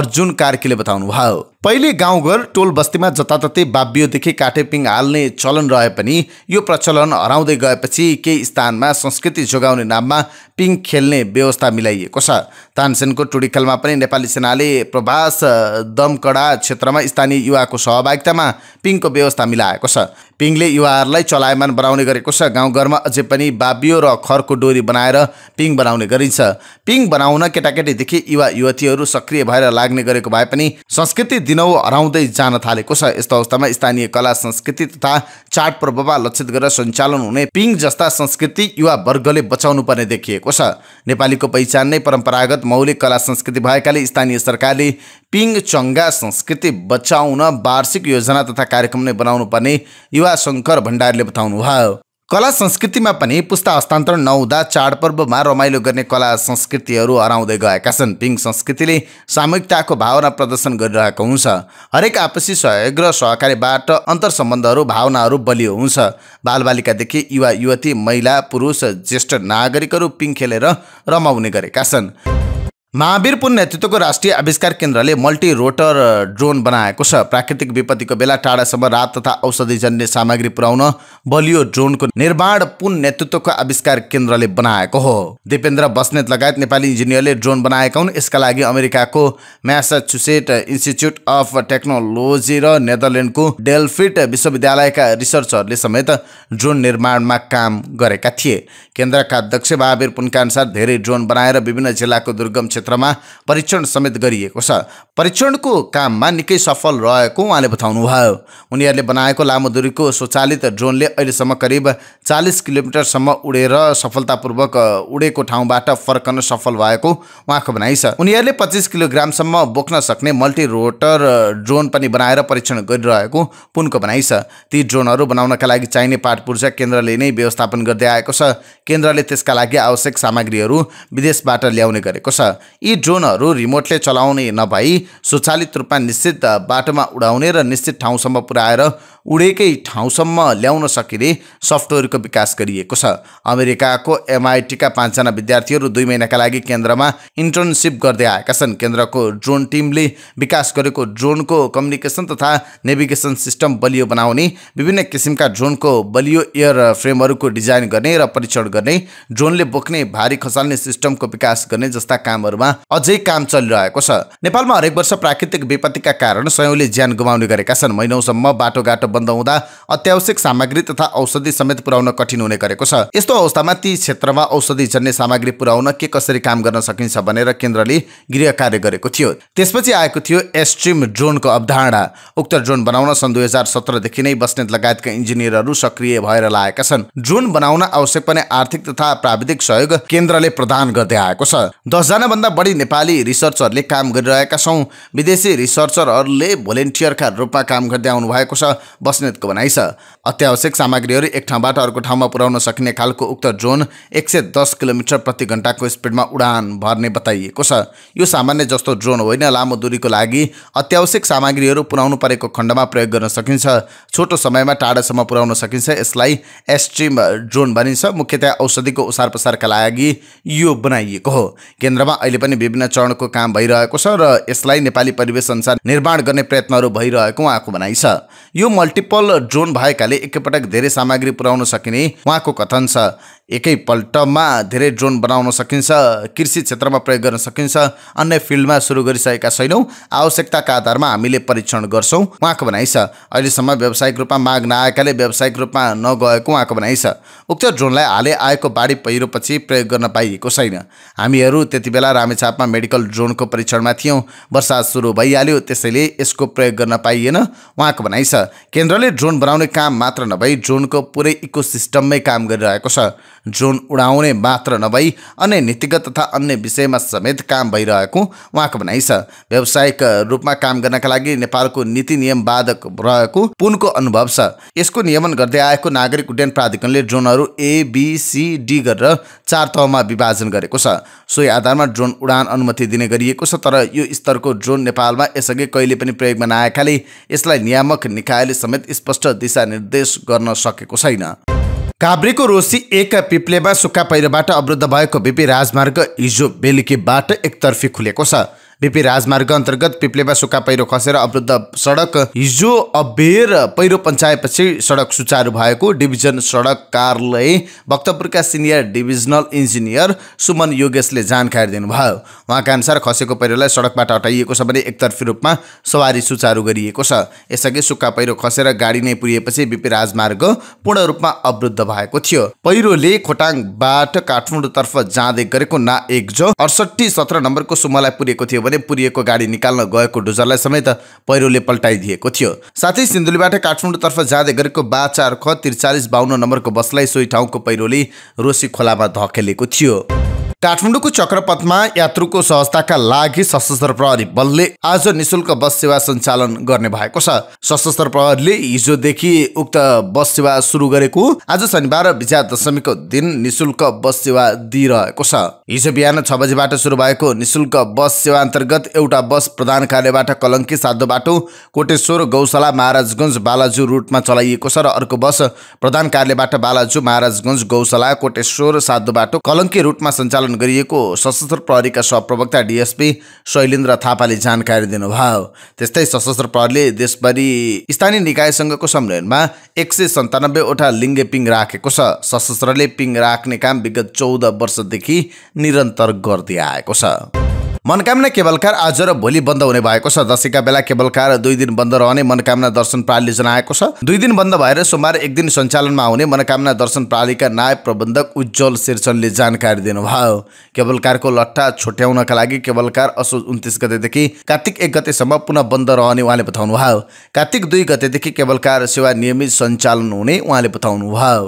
अर्जुन कार्कीले बताउनुभयो पहिले गाउँघर टोल बस्तीमा जताततै बाबियोदेखि पिङ हाल्ने चलन रहे पनि यो प्रचलन हराउँदै गएपछि केही स्थानमा संस्कृति जोगाउने नाममा पिङ खेल्ने व्यवस्था मिलाइएको छ तानसेनको टुडिकलमा पनि नेपाली सेनाले प्रभास दमकडा क्षेत्रमा स्थानीय युवाको सहभागितामा पिङको व्यवस्था मिलाएको छ पिङले युवाहरूलाई चलायमान बनाउने गरेको छ गाउँघरमा अझै पनि बाबियो र खरको डोरी बनाएर पिङ बनाउने गरिन्छ पिङ बनाउन केटाकेटीदेखि युवा युवतीहरू सक्रिय भएर लाग्ने गरेको भए पनि संस्कृति दिनौ हराउँदै जान थालेको छ यस्तो अवस्थामा स्थानीय कला संस्कृति तथा चाडपर्वमा लक्षित गरेर सञ्चालन हुने पिङ जस्ता संस्कृति युवावर्गले बचाउनु पर्ने देखिएको छ नेपालीको पहिचान नै परम्परागत मौलिक कला संस्कृति भएकाले स्थानीय सरकारले पिङ पिङचङ्गा संस्कृति बचाउन वार्षिक योजना तथा कार्यक्रम नै बनाउनु पर्ने युवा शङ्कर भण्डारीले बताउनुभयो कला संस्कृतिमा पनि पुस्ता हस्तान्तरण नहुँदा चाडपर्वमा रमाइलो गर्ने कला संस्कृतिहरू हराउँदै गएका छन् पिङ संस्कृतिले सामूहिकताको भावना प्रदर्शन गरिरहेको हुन्छ हरेक आपसी सहयोग र सहकारीबाट सम्बन्धहरू भावनाहरू बलियो हुन्छ बालबालिकादेखि युवा युवती महिला पुरुष ज्येष्ठ नागरिकहरू पिङ खेलेर रमाउने गरेका छन् महावीर पुन नेतृत्वको राष्ट्रिय आविष्कार केन्द्रले मल्टी रोटर ड्रोन बनाएको छ प्राकृतिक विपत्तिको बेला टाढासम्म रात तथा औषधिजन्य सामग्री पुर्याउन बलियो ड्रोनको निर्माण पुन नेतृत्वको आविष्कार केन्द्रले बनाएको हो दिपेन्द्र बस्नेत लगायत नेपाली इन्जिनियरले ड्रोन बनाएका हुन् यसका लागि अमेरिकाको म्यासाचुसेट इन्स्टिच्युट अफ टेक्नोलोजी र नेदरल्यान्डको डेल्फिट विश्वविद्यालयका रिसर्चहरूले समेत ड्रोन निर्माणमा काम गरेका थिए केन्द्रका अध्यक्ष महावीर पुनका अनुसार धेरै ड्रोन बनाएर विभिन्न जिल्लाको दुर्गम क्षेत्रमा परीक्षण समेत गरिएको छ परीक्षणको काममा निकै सफल रहेको उहाँले बताउनुभयो उनीहरूले बनाएको लामो दूरीको स्वचालित ड्रोनले अहिलेसम्म करिब चालिस किलोमिटरसम्म उडेर सफलतापूर्वक उडेको ठाउँबाट फर्कन सफल भएको उहाँको भनाइ छ उनीहरूले पच्चिस किलोग्रामसम्म बोक्न सक्ने मल्टिरोटर ड्रोन पनि बनाएर परीक्षण गरिरहेको पुनको भनाइ छ ती ड्रोनहरू बनाउनका लागि चाहिने पाठ पूर्जा केन्द्रले नै व्यवस्थापन गर्दै आएको छ केन्द्रले त्यसका लागि आवश्यक सामग्रीहरू विदेशबाट ल्याउने गरेको छ यी ड्रोनहरू रिमोटले चलाउने नभई स्वचालित रूपमा निश्चित बाटोमा उडाउने र निश्चित ठाउँसम्म पुर्याएर उडेकै ठाउँसम्म ल्याउन सकिने सफ्टवेयरको विकास गरिएको छ अमेरिकाको एमआइटीका पाँचजना विद्यार्थीहरू दुई महिनाका लागि केन्द्रमा इन्टर्नसिप गर्दै आएका छन् केन्द्रको ड्रोन टिमले विकास गरेको ड्रोनको कम्युनिकेसन तथा नेभिगेसन सिस्टम बलियो बनाउने विभिन्न किसिमका ड्रोनको बलियो एयर फ्रेमहरूको डिजाइन गर्ने र परीक्षण गर्ने ड्रोनले बोक्ने भारी खसाल्ने सिस्टमको विकास गर्ने जस्ता कामहरू क्षेत्रहरूमा अझै काम चलिरहेको छ नेपालमा हरेक वर्ष प्राकृतिक विपत्तिका कारण सयौंले ज्यान गुमाउने गरेका छन् महिनौसम्म बाटोघाटो बन्द हुँदा अत्यावश्यक सामग्री तथा औषधि समेत पुर्याउन कठिन हुने गरेको छ यस्तो अवस्थामा ती क्षेत्रमा औषधि जन्य सामग्री पुर्याउन के कसरी काम गर्न सकिन्छ भनेर केन्द्रले गृह कार्य गरेको थियो त्यसपछि आएको थियो एस्ट्रिम ड्रोनको अवधारणा उक्त ड्रोन बनाउन सन् दुई हजार सत्रदेखि नै बस्नेत लगायतका इन्जिनियरहरू सक्रिय भएर लागेका छन् ड्रोन बनाउन आवश्यक पर्ने आर्थिक तथा प्राविधिक सहयोग केन्द्रले प्रदान गर्दै आएको छ दसजना भन्दा बढी नेपाली रिसर्चरले काम गरिरहेका छौँ विदेशी रिसर्चरहरूले भोलिन्टियरका रूपमा काम गर्दै आउनु भएको छ बस्नेतको भनाइ छ अत्यावश्यक सामग्रीहरू एक ठाउँबाट अर्को ठाउँमा पुर्याउन सकिने खालको उक्त ड्रोन एक सय दस किलोमिटर प्रति घन्टाको स्पिडमा उडान भर्ने बताइएको छ यो सामान्य जस्तो ड्रोन होइन लामो दूरीको लागि अत्यावश्यक सामग्रीहरू पुर्याउनु परेको खण्डमा प्रयोग गर्न सकिन्छ छोटो समयमा टाढासम्म पुर्याउन सकिन्छ यसलाई एस्ट्रिम ड्रोन भनिन्छ मुख्यतया औषधिको उसार पसारका लागि यो बनाइएको हो केन्द्रमा अहिले अहिले पनि विभिन्न चरणको काम भइरहेको छ र यसलाई नेपाली परिवेश अनुसार निर्माण गर्ने प्रयत्नहरू भइरहेको उहाँको भनाइ छ यो मल्टिपल ड्रोन भएकाले एकैपटक धेरै सामग्री पुर्याउन सकिने उहाँको कथन छ एकैपल्टमा धेरै ड्रोन बनाउन सकिन्छ कृषि क्षेत्रमा प्रयोग गर्न सकिन्छ अन्य फिल्डमा सुरु गरिसकेका छैनौँ आवश्यकताका आधारमा हामीले परीक्षण गर्छौँ उहाँको भनाइ छ अहिलेसम्म व्यावसायिक रूपमा माग नआएकाले व्यावसायिक रूपमा नगएको उहाँको भनाइ छ उक्त ड्रोनलाई हालै आएको बाढी पहिरोपछि प्रयोग गर्न पाइएको छैन हामीहरू त्यति बेला रामेछापमा मेडिकल ड्रोनको परीक्षणमा थियौँ वर्षा सुरु भइहाल्यो त्यसैले यसको प्रयोग गर्न पाइएन उहाँको भनाइ छ केन्द्रले ड्रोन बनाउने काम मात्र नभई ड्रोनको पुरै इकोसिस्टममै काम गरिरहेको छ ड्रोन उडाउने मात्र नभई अन्य नीतिगत तथा अन्य विषयमा समेत काम भइरहेको उहाँको भनाइ छ व्यावसायिक रूपमा काम गर्नका लागि नेपालको नीति नियम बाधक रहेको पुनको अनुभव छ यसको नियमन गर्दै आएको नागरिक उड्डयन प्राधिकरणले ड्रोनहरू एबिसिडी गरेर चार तहमा विभाजन गरेको छ सोही आधारमा ड्रोन उडान अनुमति दिने गरिएको छ तर यो स्तरको ड्रोन नेपालमा यसअघि कहिले पनि प्रयोगमा नआएकाले यसलाई नियामक निकायले समेत स्पष्ट दिशानिर्देश गर्न सकेको छैन काभ्रेको रोसी एक पिप्लेमा सुक्खा पहिरोबाट अवरुद्ध भएको बिपी राजमार्ग हिजो बेलुकीबाट एकतर्फी खुलेको छ बिपी राजमार्ग अन्तर्गत पिप्लेमा सुक्खा पहिरो खसेर अवरुद्ध सडक हिजो अबेर पहिरो पञ्चायतपछि सडक सुचारू भएको डिभिजन सडक कार्यालय भक्तपुरका सिनियर डिभिजनल इन्जिनियर सुमन योगेशले जानकारी दिनुभयो उहाँका अनुसार खसेको पहिरोलाई सडकबाट हटाइएको छ भने एकतर्फी रूपमा सवारी सुचारू गरिएको छ यसअघि सुक्खा पहिरो खसेर गाडी नै पुरिएपछि बिपी राजमार्ग पूर्ण रूपमा अवरुद्ध भएको थियो पहिरोले खोटाङबाट काठमाडौँतर्फ जाँदै गरेको ना एक जो अडसट्ठी सत्र नम्बरको सुमलाई पुगेको थियो भने पुरिएको गाडी निकाल्न गएको डुजरलाई समेत पहिरोले पल्टाइदिएको थियो साथै सिन्धुलीबाट काठमाडौँतर्फ जाँदै गरेको बा चार ख त्रिचालिस बाहन्न नम्बरको बसलाई सोही ठाउँको पहिरोले रोसी खोलामा धकेलेको थियो काठमाडौँको चक्रपथमा यात्रुको सहजताका लागि सशस्त्र प्रहरी बलले आज निशुल्क बस सेवा सञ्चालन गर्ने भएको छ सशस्त्र प्रहरीले हिजोदेखि उक्त बस सेवा सुरु गरेको आज शनिबार विजया दशमीको दिन निशुल्क बस सेवा दिइरहेको छ हिजो बिहान छ बजीबाट सुरु भएको निशुल्क बस सेवा अन्तर्गत एउटा बस प्रधान कार्यालयबाट कलङ्की साधो बाटो कोटेश्वर गौशाला महाराजगञ्ज बालाजु रुटमा चलाइएको छ र अर्को बस प्रधान कार्यालयबाट बालाजु महाराजगञ्ज गौशाला कोटेश्वर साधो बाटो कलङ्की रुटमा सञ्चालन गरिएको सशस्त्र प्रहरीका सहप्रवक्ता डिएसपी शैलेन्द्र थापाले जानकारी दिनुभयो त्यस्तै सशस्त्र प्रहरीले देशभरि स्थानीय निकायसँगको सम्मेलनमा एक सय सन्तानब्बेवटा लिङ्गे पिङ राखेको छ सशस्त्रले पिङ राख्ने काम विगत चौध वर्षदेखि निरन्तर गर्दै आएको छ मनकामना केबलकार आज र भोलि बन्द हुने भएको छ दसैँका बेला केबलकार दुई दिन बन्द रहने मनकामना दर्शन प्रणालीले जनाएको छ दुई दिन बन्द भएर सोमबार एक दिन सञ्चालनमा आउने मनकामना दर्शन प्रणालीका नायब प्रबन्धक उज्जवल शेरचनले जानकारी दिनुभयो केबलकारको लट्ठा छुट्याउनका लागि केबलकार असोज उन्तिस गतेदेखि कार्तिक एक गतेसम्म पुनः बन्द रहने उहाँले बताउनुभयो कार्तिक दुई गतेदेखि केबलकार सेवा नियमित सञ्चालन हुने उहाँले बताउनुभयो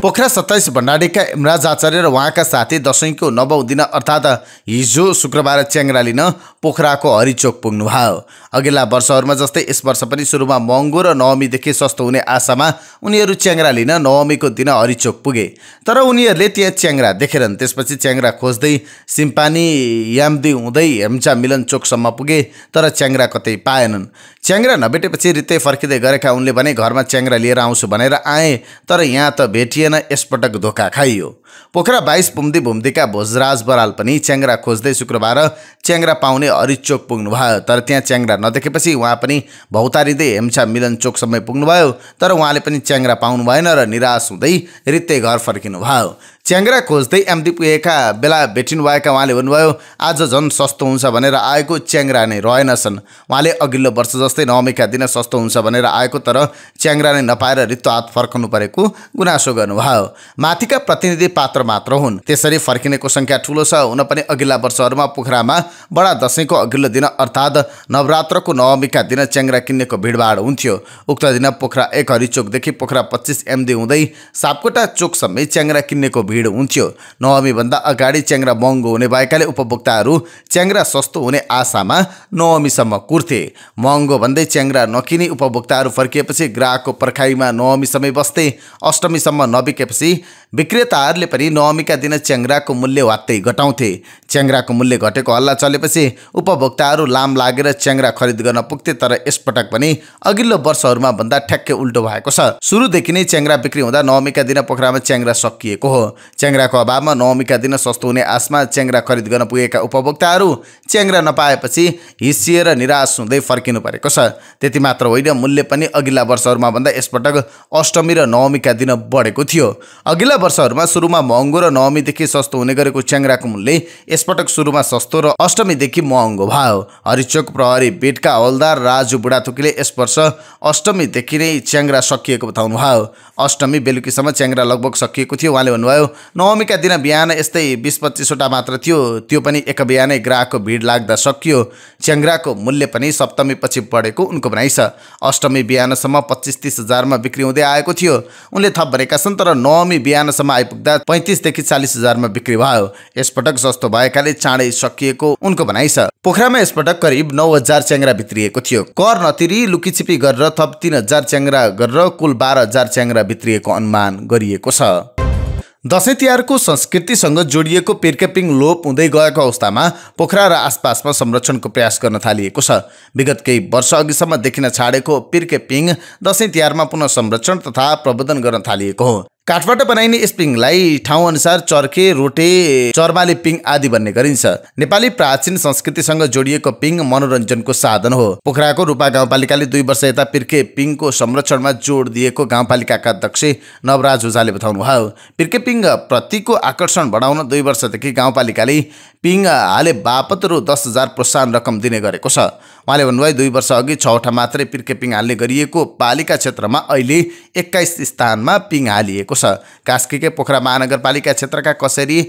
पोखरा सत्ताइस भण्डारीका इमराज आचार्य र उहाँका साथी दसैँको नवौँ दिन अर्थात् हिजो शुक्रबार च्याङ्रा लिन पोखराको हरिचोक पुग्नुभयो अघिल्ला वर्षहरूमा जस्तै यस वर्ष पनि सुरुमा महँगो र नवमीदेखि सस्तो हुने आशामा उनीहरू च्याङ्रा लिन नवमीको दिन हरिचोक पुगे तर उनीहरूले त्यहाँ च्याङ्रा देखेरन् त्यसपछि च्याङ्रा खोज्दै सिम्पानी यामदी हुँदै हेम्चा मिलन चोकसम्म पुगे तर च्याङ्रा कतै पाएनन् च्याङ्रा नभेटेपछि रित्तै फर्किँदै गरेका उनले भने घरमा च्याङ्रा लिएर आउँछु भनेर आए तर यहाँ त भेटिए पाइएन यसपटक धोका खाइयो पोखरा बाइस पुम्दी भुम्दीका भोजराज बराल पनि च्याङ्रा खोज्दै शुक्रबार च्याङ्रा पाउने हरिचोक पुग्नुभयो तर त्यहाँ च्याङ्रा नदेखेपछि उहाँ पनि भौतारिँदै हेम्छा मिलन चोकसम्म पुग्नुभयो तर उहाँले पनि च्याङ्रा पाउनु भएन र निराश हुँदै रित्तै घर फर्किनु भयो च्याङ्रा खोज्दै एमदी पुगेका बेला भेटिनुभएका उहाँले भन्नुभयो आज झन् सस्तो हुन्छ भनेर आएको च्याङ्रा नै रहेनछन् उहाँले अघिल्लो वर्ष जस्तै नवमीका दिन सस्तो हुन्छ भनेर आएको तर च्याङ्रा नै नपाएर रित्तो हात फर्काउनु परेको गुनासो गर्नुभयो माथिका प्रतिनिधि पात्र मात्र हुन् त्यसरी फर्किनेको सङ्ख्या ठुलो छ हुन पनि अघिल्ला वर्षहरूमा पोखरामा बडा दसैँको अघिल्लो दिन अर्थात् नवरात्रको नवमीका दिन च्याङ्ग्रा किन्नेको भिडभाड हुन्थ्यो उक्त दिन पोखरा एक हरिचोकदेखि पोखरा पच्चिस एमडी हुँदै सापकोटा चोकसम्मै च्याङ्ग्रा किन्नेको भिड भिड हुन्थ्यो नवमीभन्दा अगाडि च्याङ्रा महँगो हुने भएकाले उपभोक्ताहरू च्याङ्रा सस्तो हुने आशामा नवमीसम्म कुर्थे महँगो भन्दै च्याङ्रा नकिनी उपभोक्ताहरू फर्किएपछि ग्राहकको पर्खाइमा नवमीसम्मै बस्थे अष्टमीसम्म नबिकेपछि विक्रेताहरूले पनि नवमीका दिन च्याङ्राको मूल्य वात्तै घटाउँथे च्याङ्राको मूल्य घटेको हल्ला चलेपछि उपभोक्ताहरू लाम लागेर च्याङ्रा खरिद गर्न पुग्थे तर यसपटक पनि अघिल्लो वर्षहरूमा भन्दा ठ्याक्कै उल्टो भएको छ सुरुदेखि नै च्याङ्रा बिक्री हुँदा नवमीका दिन पोखरामा च्याङ्रा सकिएको हो च्याङ्राको अभावमा नवमीका दिन सस्तो हुने आशमा च्याङ्रा खरिद गर्न पुगेका उपभोक्ताहरू च्याङ्रा नपाएपछि हिस्सिएर निराश हुँदै फर्किनु परेको छ त्यति मात्र होइन मूल्य पनि अघिल्ला वर्षहरूमा भन्दा यसपटक अष्टमी र नवमीका दिन बढेको थियो अघिल्ला वर्षहरूमा सुरुमा महँगो र नवमीदेखि सस्तो हुने गरेको च्याङ्राको मूल्य यसपटक सुरुमा सस्तो र अष्टमीदेखि महँगो भयो हरिचोक प्रहरी बेटका हवलदार राजु बुढाथुकीले यस वर्ष अष्टमीदेखि नै च्याङ्रा सकिएको बताउनु भयो अष्टमी बेलुकीसम्म च्याङ्रा लगभग सकिएको थियो उहाँले भन्नुभयो नवमीका दिन बिहान यस्तै बिस पच्चिसवटा मात्र थियो त्यो पनि एक बिहानै ग्राहकको भिड लाग्दा सकियो च्याङ्राको मूल्य पनि सप्तमीपछि बढेको उनको भनाइ छ अष्टमी बिहानसम्म पच्चिस तिस हजारमा बिक्री हुँदै आएको थियो उनले थप भनेका छन् तर नवमी बिहानसम्म आइपुग्दा पैँतिसदेखि चालिस हजारमा बिक्री भयो यसपटक सस्तो भएकाले चाँडै सकिएको उनको भनाइ छ पोखरामा यसपटक करिब नौ हजार च्याङ्रा भित्रिएको थियो कर नतिरी लुकिछिपी गरेर थप तिन हजार च्याङ्रा गरेर कुल बाह्र हजार च्याङ्रा भित्रिएको अनुमान गरिएको छ दसैँ तिहारको संस्कृतिसँग जोडिएको पिर्केपिङ लोप हुँदै गएको अवस्थामा पोखरा र आसपासमा संरक्षणको प्रयास गर्न थालिएको छ विगत केही वर्ष अघिसम्म देखिन छाडेको पिर्केपिङ दसैँ तिहारमा पुनः संरक्षण तथा प्रबन्धन गर्न थालिएको हो काठबाट बनाइने यस पिङलाई ठाउँअनुसार चर्खे रोटे चर्माले पिङ आदि भन्ने गरिन्छ नेपाली प्राचीन संस्कृतिसँग जोडिएको पिङ मनोरञ्जनको साधन हो पोखराको रूपा गाउँपालिकाले दुई वर्ष यता पिर्के पिङको संरक्षणमा जोड दिएको गाउँपालिकाका अध्यक्ष नवराज ओझाले बताउनु भयो पिर्के पिङ प्रतिको आकर्षण बढाउन दुई वर्षदेखि गाउँपालिकाले पिङ हाले बापत रु दस हजार प्रोत्साहन रकम दिने गरेको छ उहाँले भन्नुभयो दुई वर्ष अघि छवटा मात्रै पिर्के पिङ हाल्ने गरिएको पालिका क्षेत्रमा अहिले एक्काइस स्थानमा पिङ हालिएको छ कास्कीकै पोखरा महानगरपालिका क्षेत्रका कसरी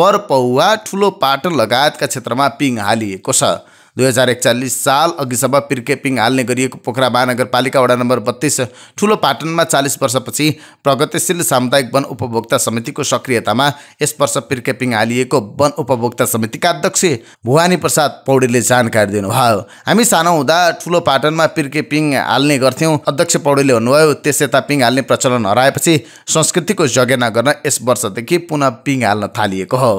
बरपौवा ठुलो पाटो लगायतका क्षेत्रमा पिङ हालिएको छ दुई हजार एकचालिस साल अघिसम्म पिर्केपिङ हाल्ने गरिएको पोखरा महानगरपालिका वडा नम्बर बत्तिस ठुलो पाटनमा चालिस वर्षपछि प्रगतिशील सामुदायिक वन उपभोक्ता समितिको सक्रियतामा यस वर्ष पिर्केपिङ हालिएको वन उपभोक्ता समितिका अध्यक्ष भुवानी प्रसाद पौडेलले जानकारी दिनुभयो हामी सानो हुँदा ठुलो पाटनमा पिर्केपिङ हाल्ने गर्थ्यौँ अध्यक्ष पौडेलले भन्नुभयो त्यस यता पिङ हाल्ने प्रचलन हराएपछि संस्कृतिको जगेना गर्न यस वर्षदेखि पुनः पिङ हाल्न थालिएको हो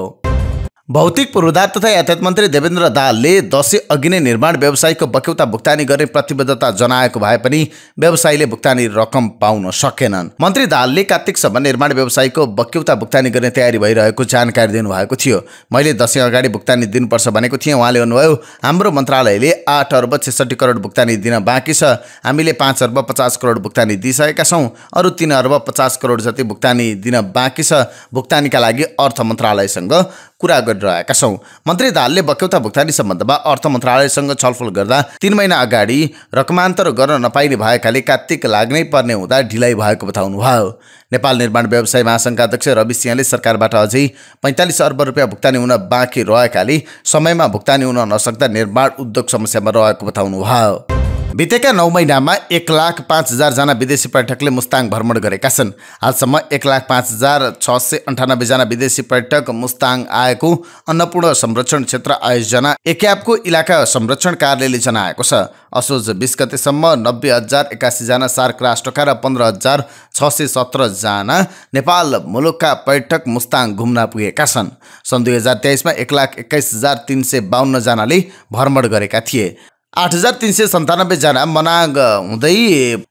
भौतिक पूर्वाधार तथा यातायात मन्त्री देवेन्द्र दाहालले दसैँ अघि नै निर्माण व्यवसायको बक्यौता भुक्तानी गर्ने प्रतिबद्धता जनाएको भए पनि व्यवसायीले भुक्तानी रकम पाउन सकेनन् मन्त्री दाहालले कार्तिकसम्म निर्माण व्यवसायको बक्यौता भुक्तानी गर्ने तयारी भइरहेको जानकारी दिनुभएको थियो मैले दसैँ अगाडि भुक्तानी दिनुपर्छ भनेको थिएँ उहाँले भन्नुभयो हाम्रो मन्त्रालयले आठ अर्ब छेसठी करोड भुक्तानी दिन बाँकी छ हामीले पाँच अर्ब पचास करोड भुक्तानी दिइसकेका छौँ अरू तिन अर्ब पचास करोड जति भुक्तानी दिन बाँकी छ भुक्तानीका लागि अर्थ मन्त्रालयसँग कुरा रहेका छौँ मन्त्री दाहालले बक्यौता भुक्तानी सम्बन्धमा अर्थ मन्त्रालयसँग छलफल गर्दा तिन महिना अगाडि रकमान्तर गर्न नपाइने भएकाले कात्तिक लाग्नै पर्ने हुँदा ढिलाइ भएको बताउनुभयो नेपाल निर्माण व्यवसाय महासङ्घका अध्यक्ष रवि सिंहले सरकारबाट अझै पैँतालिस अर्ब रुपियाँ भुक्तानी हुन बाँकी रहेकाले समयमा भुक्तानी हुन नसक्दा निर्माण उद्योग समस्यामा रहेको बताउनुभयो बितेका नौ महिनामा एक लाख पाँच हजारजना विदेशी पर्यटकले मुस्ताङ भ्रमण गरेका छन् हालसम्म एक लाख पाँच हजार छ सय अन्ठानब्बेजना विदेशी पर्यटक मुस्ताङ आएको अन्नपूर्ण संरक्षण क्षेत्र आयोजना एक्यापको इलाका संरक्षण कार्यालयले जनाएको छ असोज बिस गतेसम्म नब्बे हजार एकासीजना सार्क राष्ट्रका र पन्ध्र हजार छ सय सत्रजना नेपाल मुलुकका पर्यटक मुस्ताङ घुम्न पुगेका छन् सन् दुई हजार तेइसमा एक लाख एक्काइस हजार तिन सय बाहन्नजनाले भ्रमण गरेका थिए आठ हजार तिन सय सन्तानब्बेजना मनाङ हुँदै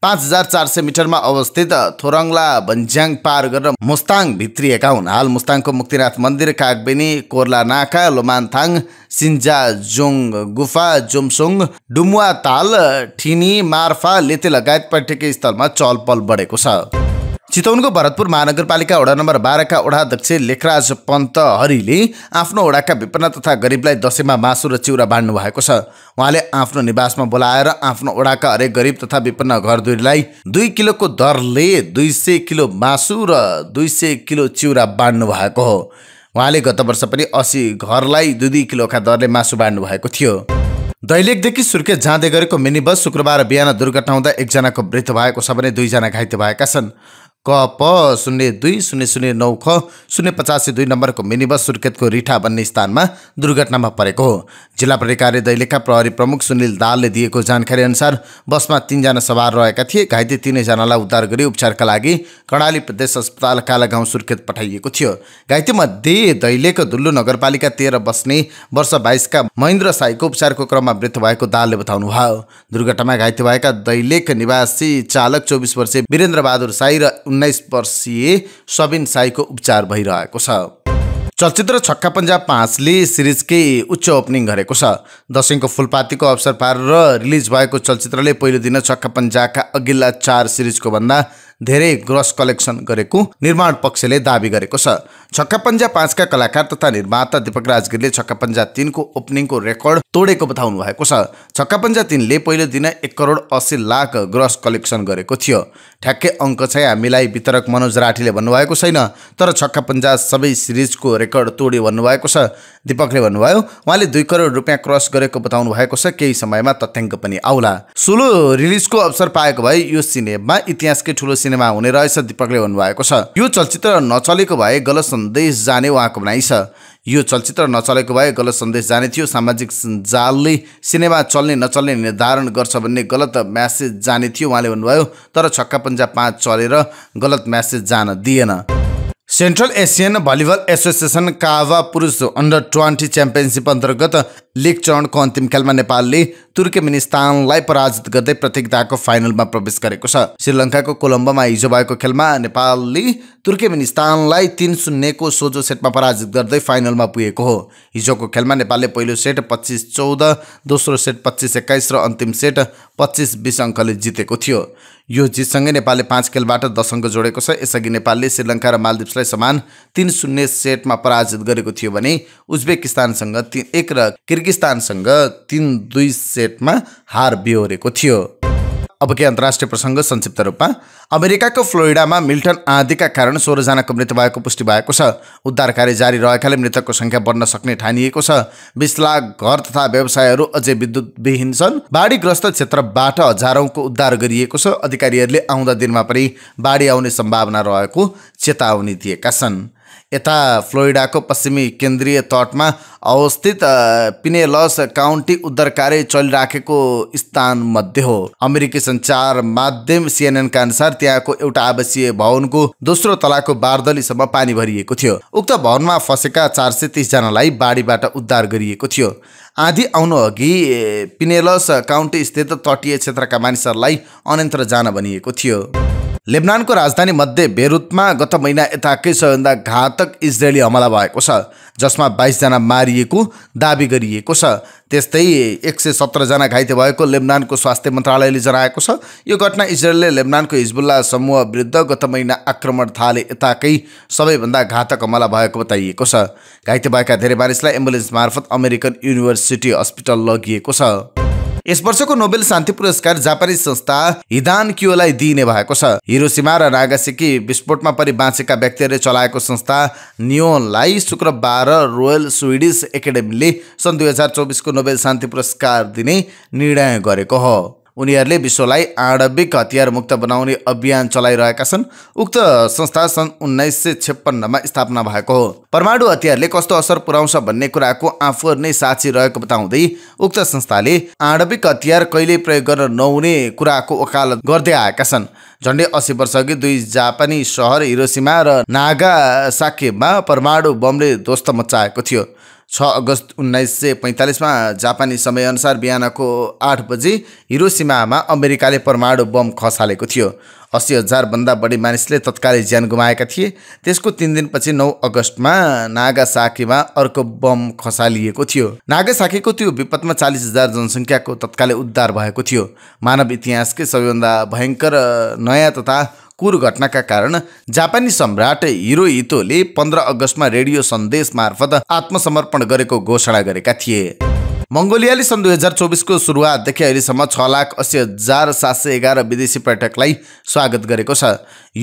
पाँच हजार चार सय मिटरमा अवस्थित थोरङला भन्ज्याङ पार गरेर मुस्ताङ भित्रिएका हुन् हाल मुस्ताङको मुक्तिनाथ मन्दिर कागबेनी कोर्ला नाका लोमानथाङ सिन्जा जोङ गुफा जोमसोङ डुमुवा ताल ठिनी मार्फा लेते लगायत पर्यटकीय स्थलमा चहल बढेको छ चितौनको भरतपुर महानगरपालिका वडा नम्बर बाह्रका वडाध्यक्ष लेखराज पन्त हरिले आफ्नो वडाका विपन्न तथा गरिबलाई दसैँमा मासु र चिउरा बाँड्नु भएको छ उहाँले आफ्नो निवासमा बोलाएर आफ्नो वडाका हरेक गरिब तथा विपन्न घरधुरीलाई दुई किलोको दरले दुई सय किलो मासु र दुई सय किलो चिउरा बाँड्नु भएको हो उहाँले गत वर्ष पनि असी घरलाई दुई दुई किलोका दरले मासु बाँड्नु भएको थियो दैलेखदेखि सुर्खेत जाँदै गरेको मिनी बस शुक्रबार बिहान दुर्घटना हुँदा एकजनाको मृत्यु भएको छ भने दुईजना घाइते भएका छन् क प शून्य दुई शून्य शून्य नौ ख शून्य पचासी दुई नम्बरको मिनी बस सुर्खेतको रिठा भन्ने स्थानमा दुर्घटनामा परेको हो जिल्ला प्रहरी दैलेखका प्रहरी प्रमुख सुनिल दालले दिएको जानकारी अनुसार बसमा तिनजना सवार रहेका थिए घाइते तिनैजनालाई उद्धार गरी उपचारका लागि कर्णाली प्रदेश अस्पताल कालागाउँ सुर्खेत पठाइएको थियो घाइतेमध्ये दैलेख दुल्लु नगरपालिका तेह्र बस्ने वर्ष बाइसका महेन्द्र साईको उपचारको क्रममा मृत्यु भएको दालले बताउनुभयो दुर्घटनामा घाइते भएका दैलेख निवासी चालक चौबिस वर्षीय वीरेन्द्र बहादुर साई र उन्नाइस वर्षीय सबिन साईको उपचार भइरहेको छ चलचित्र छक्का पन्जा पाँचले सिरिजकै उच्च ओपनिङ गरेको छ दसैँको फुलपातीको अवसर पारेर रिलिज भएको चलचित्रले पहिलो दिन छक्का पन्जाका अघिल्ला चार सिरिजको भन्दा धेरै ग्रस कलेक्सन गरेको निर्माण पक्षले दावी गरेको छ छक्का पन्जा पाँचका कलाकार तथा निर्माता दीपक राजगिरले छक्का पन्जा तिनको ओपनिङको रेकर्ड तोडेको बताउनु भएको छ छक्का पन्जा तिनले पहिलो दिन एक करोड अस्सी लाख ग्रस कलेक्सन गरेको थियो ठ्याक्कै अङ्क चाहिँ हामीलाई वितरक मनोज राठीले भन्नुभएको छैन तर छक्का पन्जा सबै सिरिजको रेकर्ड तोड्यो भन्नुभएको छ दीपकले भन्नुभयो उहाँले दुई करोड रुपियाँ क्रस गरेको बताउनु भएको छ केही समयमा तथ्याङ्क पनि आउला सोलो रिलिजको अवसर पाएको भए यो सिनेमा इतिहासकै ठुलो सिनेमा हुने रहेछ दीपकले भन्नुभएको छ यो चलचित्र नचलेको भए गलत सन्देश जाने उहाँको भनाइ छ यो चलचित्र नचलेको भए गलत सन्देश जाने थियो सामाजिक जालले सिनेमा चल्ने नचल्ने निर्धारण गर्छ भन्ने गलत म्यासेज जाने थियो उहाँले भन्नुभयो तर छक्का पन्जा पाँच चलेर गलत म्यासेज जान दिएन सेन्ट्रल एसियन भलिबल एसोसिएसन कावा पुरुष अन्डर ट्वेन्टी च्याम्पियनसिप अन्तर्गत लिग चरणको अन्तिम खेलमा नेपालले तुर्केमिनिस्तानलाई पराजित गर्दै प्रतियोगिताको फाइनलमा प्रवेश गरेको छ श्रीलङ्काको कोलम्बोमा हिजो भएको खेलमा नेपालले तुर्केमिनिस्तानलाई तिन शून्यको सोझो सेटमा पराजित गर्दै फाइनलमा पुगेको हो हिजोको खेलमा नेपालले पहिलो सेट पच्चिस चौध दोस्रो सेट पच्चिस एक्काइस र अन्तिम सेट पच्चिस बिस अङ्कले जितेको थियो यो जितसँगै नेपालले पाँच खेलबाट दस अङ्क जोडेको छ यसअघि नेपालले श्रीलङ्का र मालदिप्सलाई समान तिन शून्य सेटमा पराजित गरेको थियो भने उज्बेकिस्तानसँग ती एक र किर्गिस्तानसँग तिन दुई सेटमा हार बिहोरेको थियो अब के अन्तर्राष्ट्रिय प्रसङ्ग संक्षिप्त रूपमा अमेरिकाको फ्लोरिडामा मिल्टन आँधीका कारण सोह्रजनाको मृत्यु भएको पुष्टि भएको छ उद्धार कार्य जारी रहेकाले मृतकको सङ्ख्या बढ्न सक्ने ठानिएको छ बिस लाख घर तथा व्यवसायहरू अझै विद्युतविहीन छन् बाढीग्रस्त क्षेत्रबाट हजारौँको उद्धार गरिएको छ अधिकारीहरूले आउँदा दिनमा पनि बाढी आउने सम्भावना रहेको चेतावनी दिएका छन् यता फ्लोरिडाको पश्चिमी केन्द्रीय तटमा अवस्थित पिनेलस काउन्टी उद्धार कार्य चलिराखेको स्थानमध्ये हो अमेरिकी सञ्चार माध्यम सिएनएनका अनुसार त्यहाँको एउटा आवासीय भवनको दोस्रो तलाको बारदलीसम्म पानी भरिएको थियो उक्त भवनमा फसेका चार सय तिसजनालाई बाढीबाट उद्धार गरिएको थियो आँधी आउनु अघि पिनेलस काउन्टी स्थित तटीय क्षेत्रका मानिसहरूलाई अन्यन्त्र जान भनिएको थियो लेबनानको राजधानी मध्य बेरुतमा गत महिना यताकै सबैभन्दा घातक इजरायली हमला भएको छ जसमा बाइसजना मारिएको दावी गरिएको छ त्यस्तै एक सय सत्रजना घाइते भएको लेबनानको स्वास्थ्य मन्त्रालयले जनाएको छ यो घटना इजरायलले लेबनानको हिजबुल्ला समूह विरुद्ध गत महिना आक्रमण थाले यताकै सबैभन्दा घातक हमला भएको बताइएको छ घाइते भएका धेरै मानिसलाई एम्बुलेन्स मार्फत अमेरिकन युनिभर्सिटी हस्पिटल लगिएको छ यस वर्षको नोबेल शान्ति पुरस्कार जापानी संस्था हिदान क्योलाई दिइने भएको छ हिरोसीमा र नागासिकी विस्फोटमा परि बाँचेका व्यक्तिहरूले चलाएको संस्था नियोनलाई शुक्रबार रोयल स्विडिस एकाडेमीले सन् दुई हजार चौबिसको नोबेल शान्ति पुरस्कार दिने निर्णय गरेको हो उनीहरूले विश्वलाई आणविक हतियार मुक्त बनाउने अभियान चलाइरहेका छन् उक्त संस्था सन् उन्नाइस सय छेपन्नमा स्थापना भएको हो परमाणु हतियारले कस्तो असर पुर्याउँछ भन्ने कुराको आफू नै साक्षी रहेको बताउँदै उक्त संस्थाले आणविक हतियार कहिले प्रयोग गर्न नहुने कुराको वकालत गर्दै आएका छन् झन्डै अस्सी वर्षअघि दुई जापानी सहर हिरोसीमा र नागा साकेमा परमाणु बमले ध्वस्त मचाएको थियो छ अगस्त उन्नाइस सय पैँतालिसमा जापानी समयअनुसार बिहानको आठ बजी हिरोसिमामा अमेरिकाले परमाणु बम खसालेको थियो अस्सी हजारभन्दा बढी मानिसले तत्कालै ज्यान गुमाएका थिए त्यसको तिन दिनपछि नौ अगस्तमा नागासाकीमा अर्को बम खसालिएको थियो नागासाकीको त्यो विपदमा चालिस हजार जनसङ्ख्याको तत्कालै उद्धार भएको थियो मानव इतिहासकै सबैभन्दा भयङ्कर नयाँ तथा कुर घटनाका कारण जापानी सम्राट इतोले पन्ध्र अगस्तमा रेडियो सन्देश मार्फत आत्मसमर्पण गरेको घोषणा गरेका थिए मङ्गोलियाले सन् दुई हजार चौबिसको सुरुवातदेखि अहिलेसम्म छ लाख अस्सी हजार सात सय एघार विदेशी पर्यटकलाई स्वागत गरेको छ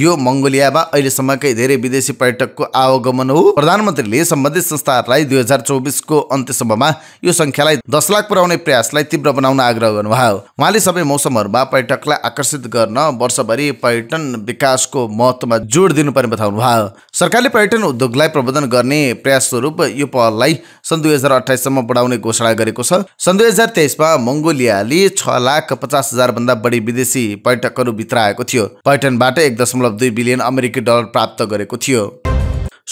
यो मङ्गोलियामा अहिलेसम्मकै धेरै विदेशी पर्यटकको आवागमन हो प्रधानमन्त्रीले सम्बन्धित संस्थाहरूलाई दुई हजार चौबिसको अन्त्यसम्ममा यो सङ्ख्यालाई दस लाख पुर्याउने प्रयासलाई तीव्र बनाउन आग्रह गर्नुभयो उहाँले सबै मौसमहरूमा पर्यटकलाई आकर्षित गर्न वर्षभरि पर्यटन विकासको महत्त्वमा जोड दिनुपर्ने बताउनु भयो सरकारले पर्यटन उद्योगलाई प्रबन्धन गर्ने प्रयास स्वरूप यो पहललाई सन् दुई हजार अठाइससम्म बढाउने घोषणा गरेको गरेको छ सन् दुई हजार तेइसमा मङ्गोलियाले छ लाख पचास हजार भन्दा बढी विदेशी पर्यटकहरू भित्र आएको थियो पर्यटनबाट एक दशमलव दुई बिलियन अमेरिकी डलर प्राप्त गरेको थियो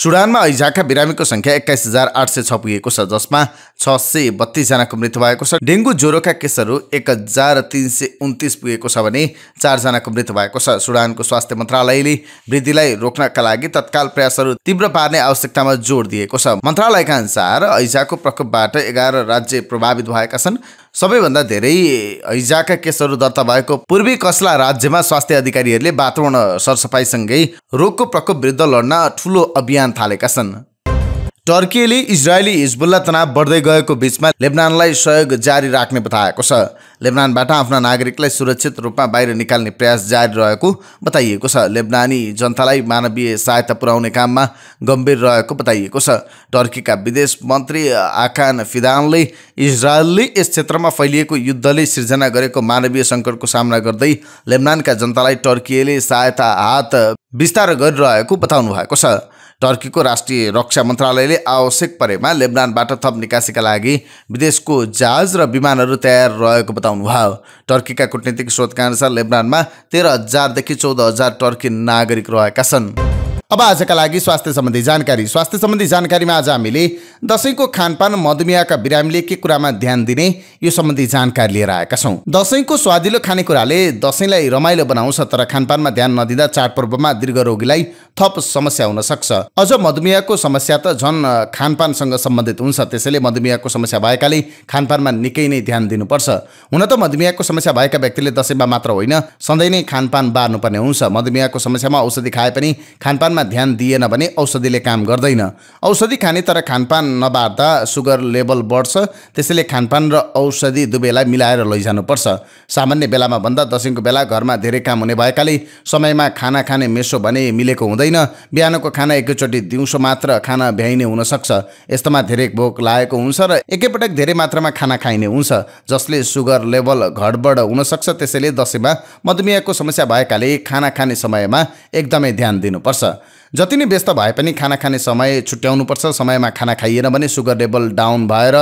सुडानमा ऐझाका बिरामीको सङ्ख्या एक्काइस हजार आठ सय छ पुगेको छ जसमा छ सय बत्तिसजनाको मृत्यु भएको छ डेङ्गु ज्वरोका केसहरू एक हजार तिन सय उन्तिस पुगेको छ भने चारजनाको मृत्यु भएको छ सुडानको स्वास्थ्य मन्त्रालयले वृद्धिलाई रोक्नका लागि तत्काल प्रयासहरू तीव्र पार्ने आवश्यकतामा जोड दिएको छ मन्त्रालयका अनुसार ऐजाको प्रकोपबाट एघार राज्य प्रभावित भएका छन् सबैभन्दा धेरै हैजाका केसहरू दर्ता भएको पूर्वी कसला राज्यमा स्वास्थ्य अधिकारीहरूले वातावरण सरसफाइसँगै रोगको प्रकोप विरुद्ध लड्न ठुलो अभियान थालेका छन् टर्कीले इजरायली हिजबुल्ला तनाव बढ्दै गएको बिचमा लेबनानलाई सहयोग जारी राख्ने बताएको छ लेबनानबाट आफ्ना नागरिकलाई सुरक्षित रूपमा बाहिर निकाल्ने प्रयास जारी रहेको बताइएको छ लेबनानी जनतालाई मानवीय सहायता पुर्याउने काममा गम्भीर रहेको बताइएको छ टर्कीका विदेश मन्त्री आकान फिदानले इजरायलले यस क्षेत्रमा फैलिएको युद्धले सिर्जना गरेको मानवीय सङ्कटको सामना गर्दै लेबनानका जनतालाई टर्कीले सहायता हात विस्तार गरिरहेको बताउनु भएको छ टर्कीको राष्ट्रिय रक्षा मन्त्रालयले आवश्यक परेमा लेबनानबाट थप निकासीका लागि विदेशको जहाज र विमानहरू तयार रहेको बताउनुभयो टर्कीका कूटनीतिक स्रोतका अनुसार लेबनानमा तेह्र हजारदेखि चौध हजार टर्की नागरिक रहेका छन् अब आजका लागि स्वास्थ्य सम्बन्धी जानकारी स्वास्थ्य सम्बन्धी जानकारीमा आज हामीले दसैँको खानपान मधुमेहका बिरामीले के कुरामा ध्यान दिने यो सम्बन्धी जानकारी लिएर आएका छौँ दसैँको स्वादिलो खानेकुराले दसैँलाई रमाइलो बनाउँछ तर खानपानमा ध्यान नदिँदा चाडपर्वमा दीर्घ रोगीलाई थप समस्या हुन सक्छ अझ मधुमेहको समस्या त झन् खानपानसँग सम्बन्धित हुन्छ त्यसैले मधुमेहको समस्या भएकाले खानपानमा निकै नै ध्यान दिनुपर्छ हुन त मधुमेहको समस्या भएका व्यक्तिले दसैँमा मात्र होइन सधैँ नै खानपान बार्नुपर्ने हुन्छ मधुमेहको समस्यामा औषधि खाए पनि खानपानमा खानपानमा ध्यान दिएन भने औषधिले काम गर्दैन औषधि खाने तर खानपान नबार्दा सुगर लेभल बढ्छ त्यसैले खानपान र औषधि दुवैलाई मिलाएर लैजानुपर्छ सामान्य बेलामा भन्दा दसैँको बेला घरमा धेरै काम हुने भएकाले समयमा खाना खाने मेसो भने मिलेको हुँदैन बिहानको खाना एकैचोटि दिउँसो मात्र खाना भ्याइने हुनसक्छ यस्तोमा धेरै भोक लागेको हुन्छ र एकैपटक धेरै मात्रामा खाना खाइने हुन्छ जसले सुगर लेभल घटबड हुनसक्छ त्यसैले दसैँमा मधुमेहको समस्या भएकाले खाना खाने समयमा एकदमै ध्यान दिनुपर्छ जति नै व्यस्त भए पनि खाना खाने समय छुट्याउनुपर्छ समयमा खाना खाइएन भने सुगर लेभल डाउन भएर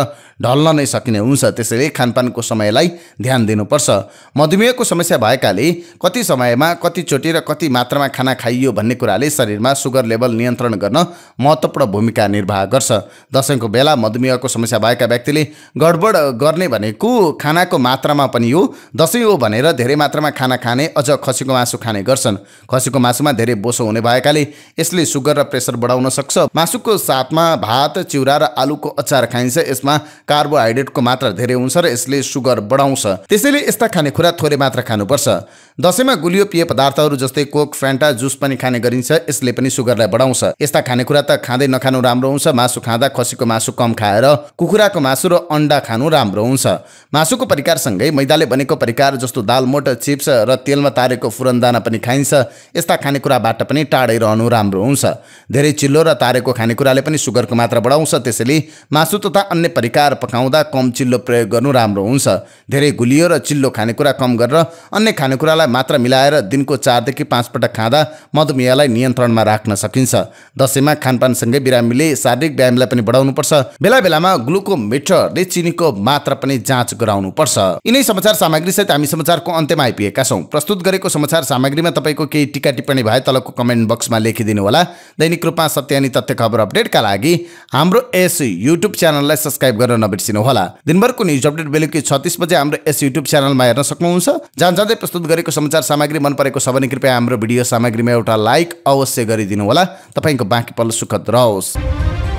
ढल्न नै सकिने हुन्छ त्यसैले खानपानको समयलाई ध्यान दिनुपर्छ मधुमेहको समस्या भएकाले कति समयमा कतिचोटि र कति मात्रामा खाना खाइयो भन्ने कुराले शरीरमा सुगर लेभल नियन्त्रण गर्न महत्त्वपूर्ण भूमिका निर्वाह गर्छ दसैँको बेला मधुमेहको समस्या भएका व्यक्तिले गडबड गर्ने भनेको खानाको मात्रामा पनि हो दसैँ हो भनेर धेरै मात्रामा खाना खाने अझ खसीको मासु खाने गर्छन् खसीको मासुमा धेरै बोसो हुने भएकाले यसले सुगर र प्रेसर बढाउन सक्छ मासुको साथमा भात चिउरा र आलुको अचार खाइन्छ यसमा कार्बोहाइड्रेटको मात्रा धेरै हुन्छ र यसले सुगर बढाउँछ त्यसैले यस्ता खानेकुरा थोरै मात्र खानुपर्छ दसैँमा गुलियो पिय पदार्थहरू जस्तै कोक फ्यान्टा जुस पनि खाने गरिन्छ यसले पनि सुगरलाई बढाउँछ यस्ता खानेकुरा त खाँदै नखानु राम्रो हुन्छ मासु खाँदा खसीको मासु कम खाएर कुखुराको मासु र अन्डा खानु राम्रो हुन्छ मासुको परिकारसँगै मैदाले बनेको परिकार जस्तो दालमोट चिप्स र तेलमा तारेको फुरन पनि खाइन्छ यस्ता खानेकुराबाट पनि टाढै रहनु राम्रो राम्रो हुन्छ धेरै चिल्लो र तारेको खानेकुराले पनि सुगरको मात्रा बढाउँछ त्यसैले मासु तथा अन्य परिकार पकाउँदा कम चिल्लो प्रयोग गर्नु राम्रो हुन्छ धेरै गुलियो र चिल्लो खानेकुरा कम गरेर अन्य खानेकुरालाई मात्र मिलाएर दिनको चारदेखि पाँच पटक खाँदा मधुमेहलाई नियन्त्रणमा राख्न सकिन्छ दसैँमा खानपानसँगै बिरामीले शारीरिक व्यायामलाई पनि बढाउनुपर्छ बेला बेलामा ग्लुकोमिटरले चिनीको मात्रा पनि जाँच गराउनुपर्छ यिनै समाचार सामग्री सामग्रीसहित हामी समाचारको अन्त्यमा आइपुगेका छौँ प्रस्तुत गरेको समाचार सामग्रीमा तपाईँको केही टिका टिप्पणी भए तलको कमेन्ट बक्समा लेखिदिनु दिनुहोला दैनिक रूपमा सत्यानी तथ्य खबर अपडेटका लागि हाम्रो यस युट्युब च्यानललाई सब्सक्राइब गर्न नबिर्सिनुहोला दिनभरको न्युज अपडेट बेलुकी छत्तिस बजे हाम्रो यस युट्युब च्यानलमा हेर्न सक्नुहुन्छ जहाँ जाँदै प्रस्तुत गरेको समाचार सामग्री मन परेको छ भने कृपया हाम्रो भिडियो सामग्रीमा एउटा लाइक अवश्य गरिदिनु होला तपाईँको बाँकी पल्लो सुखद रहोस्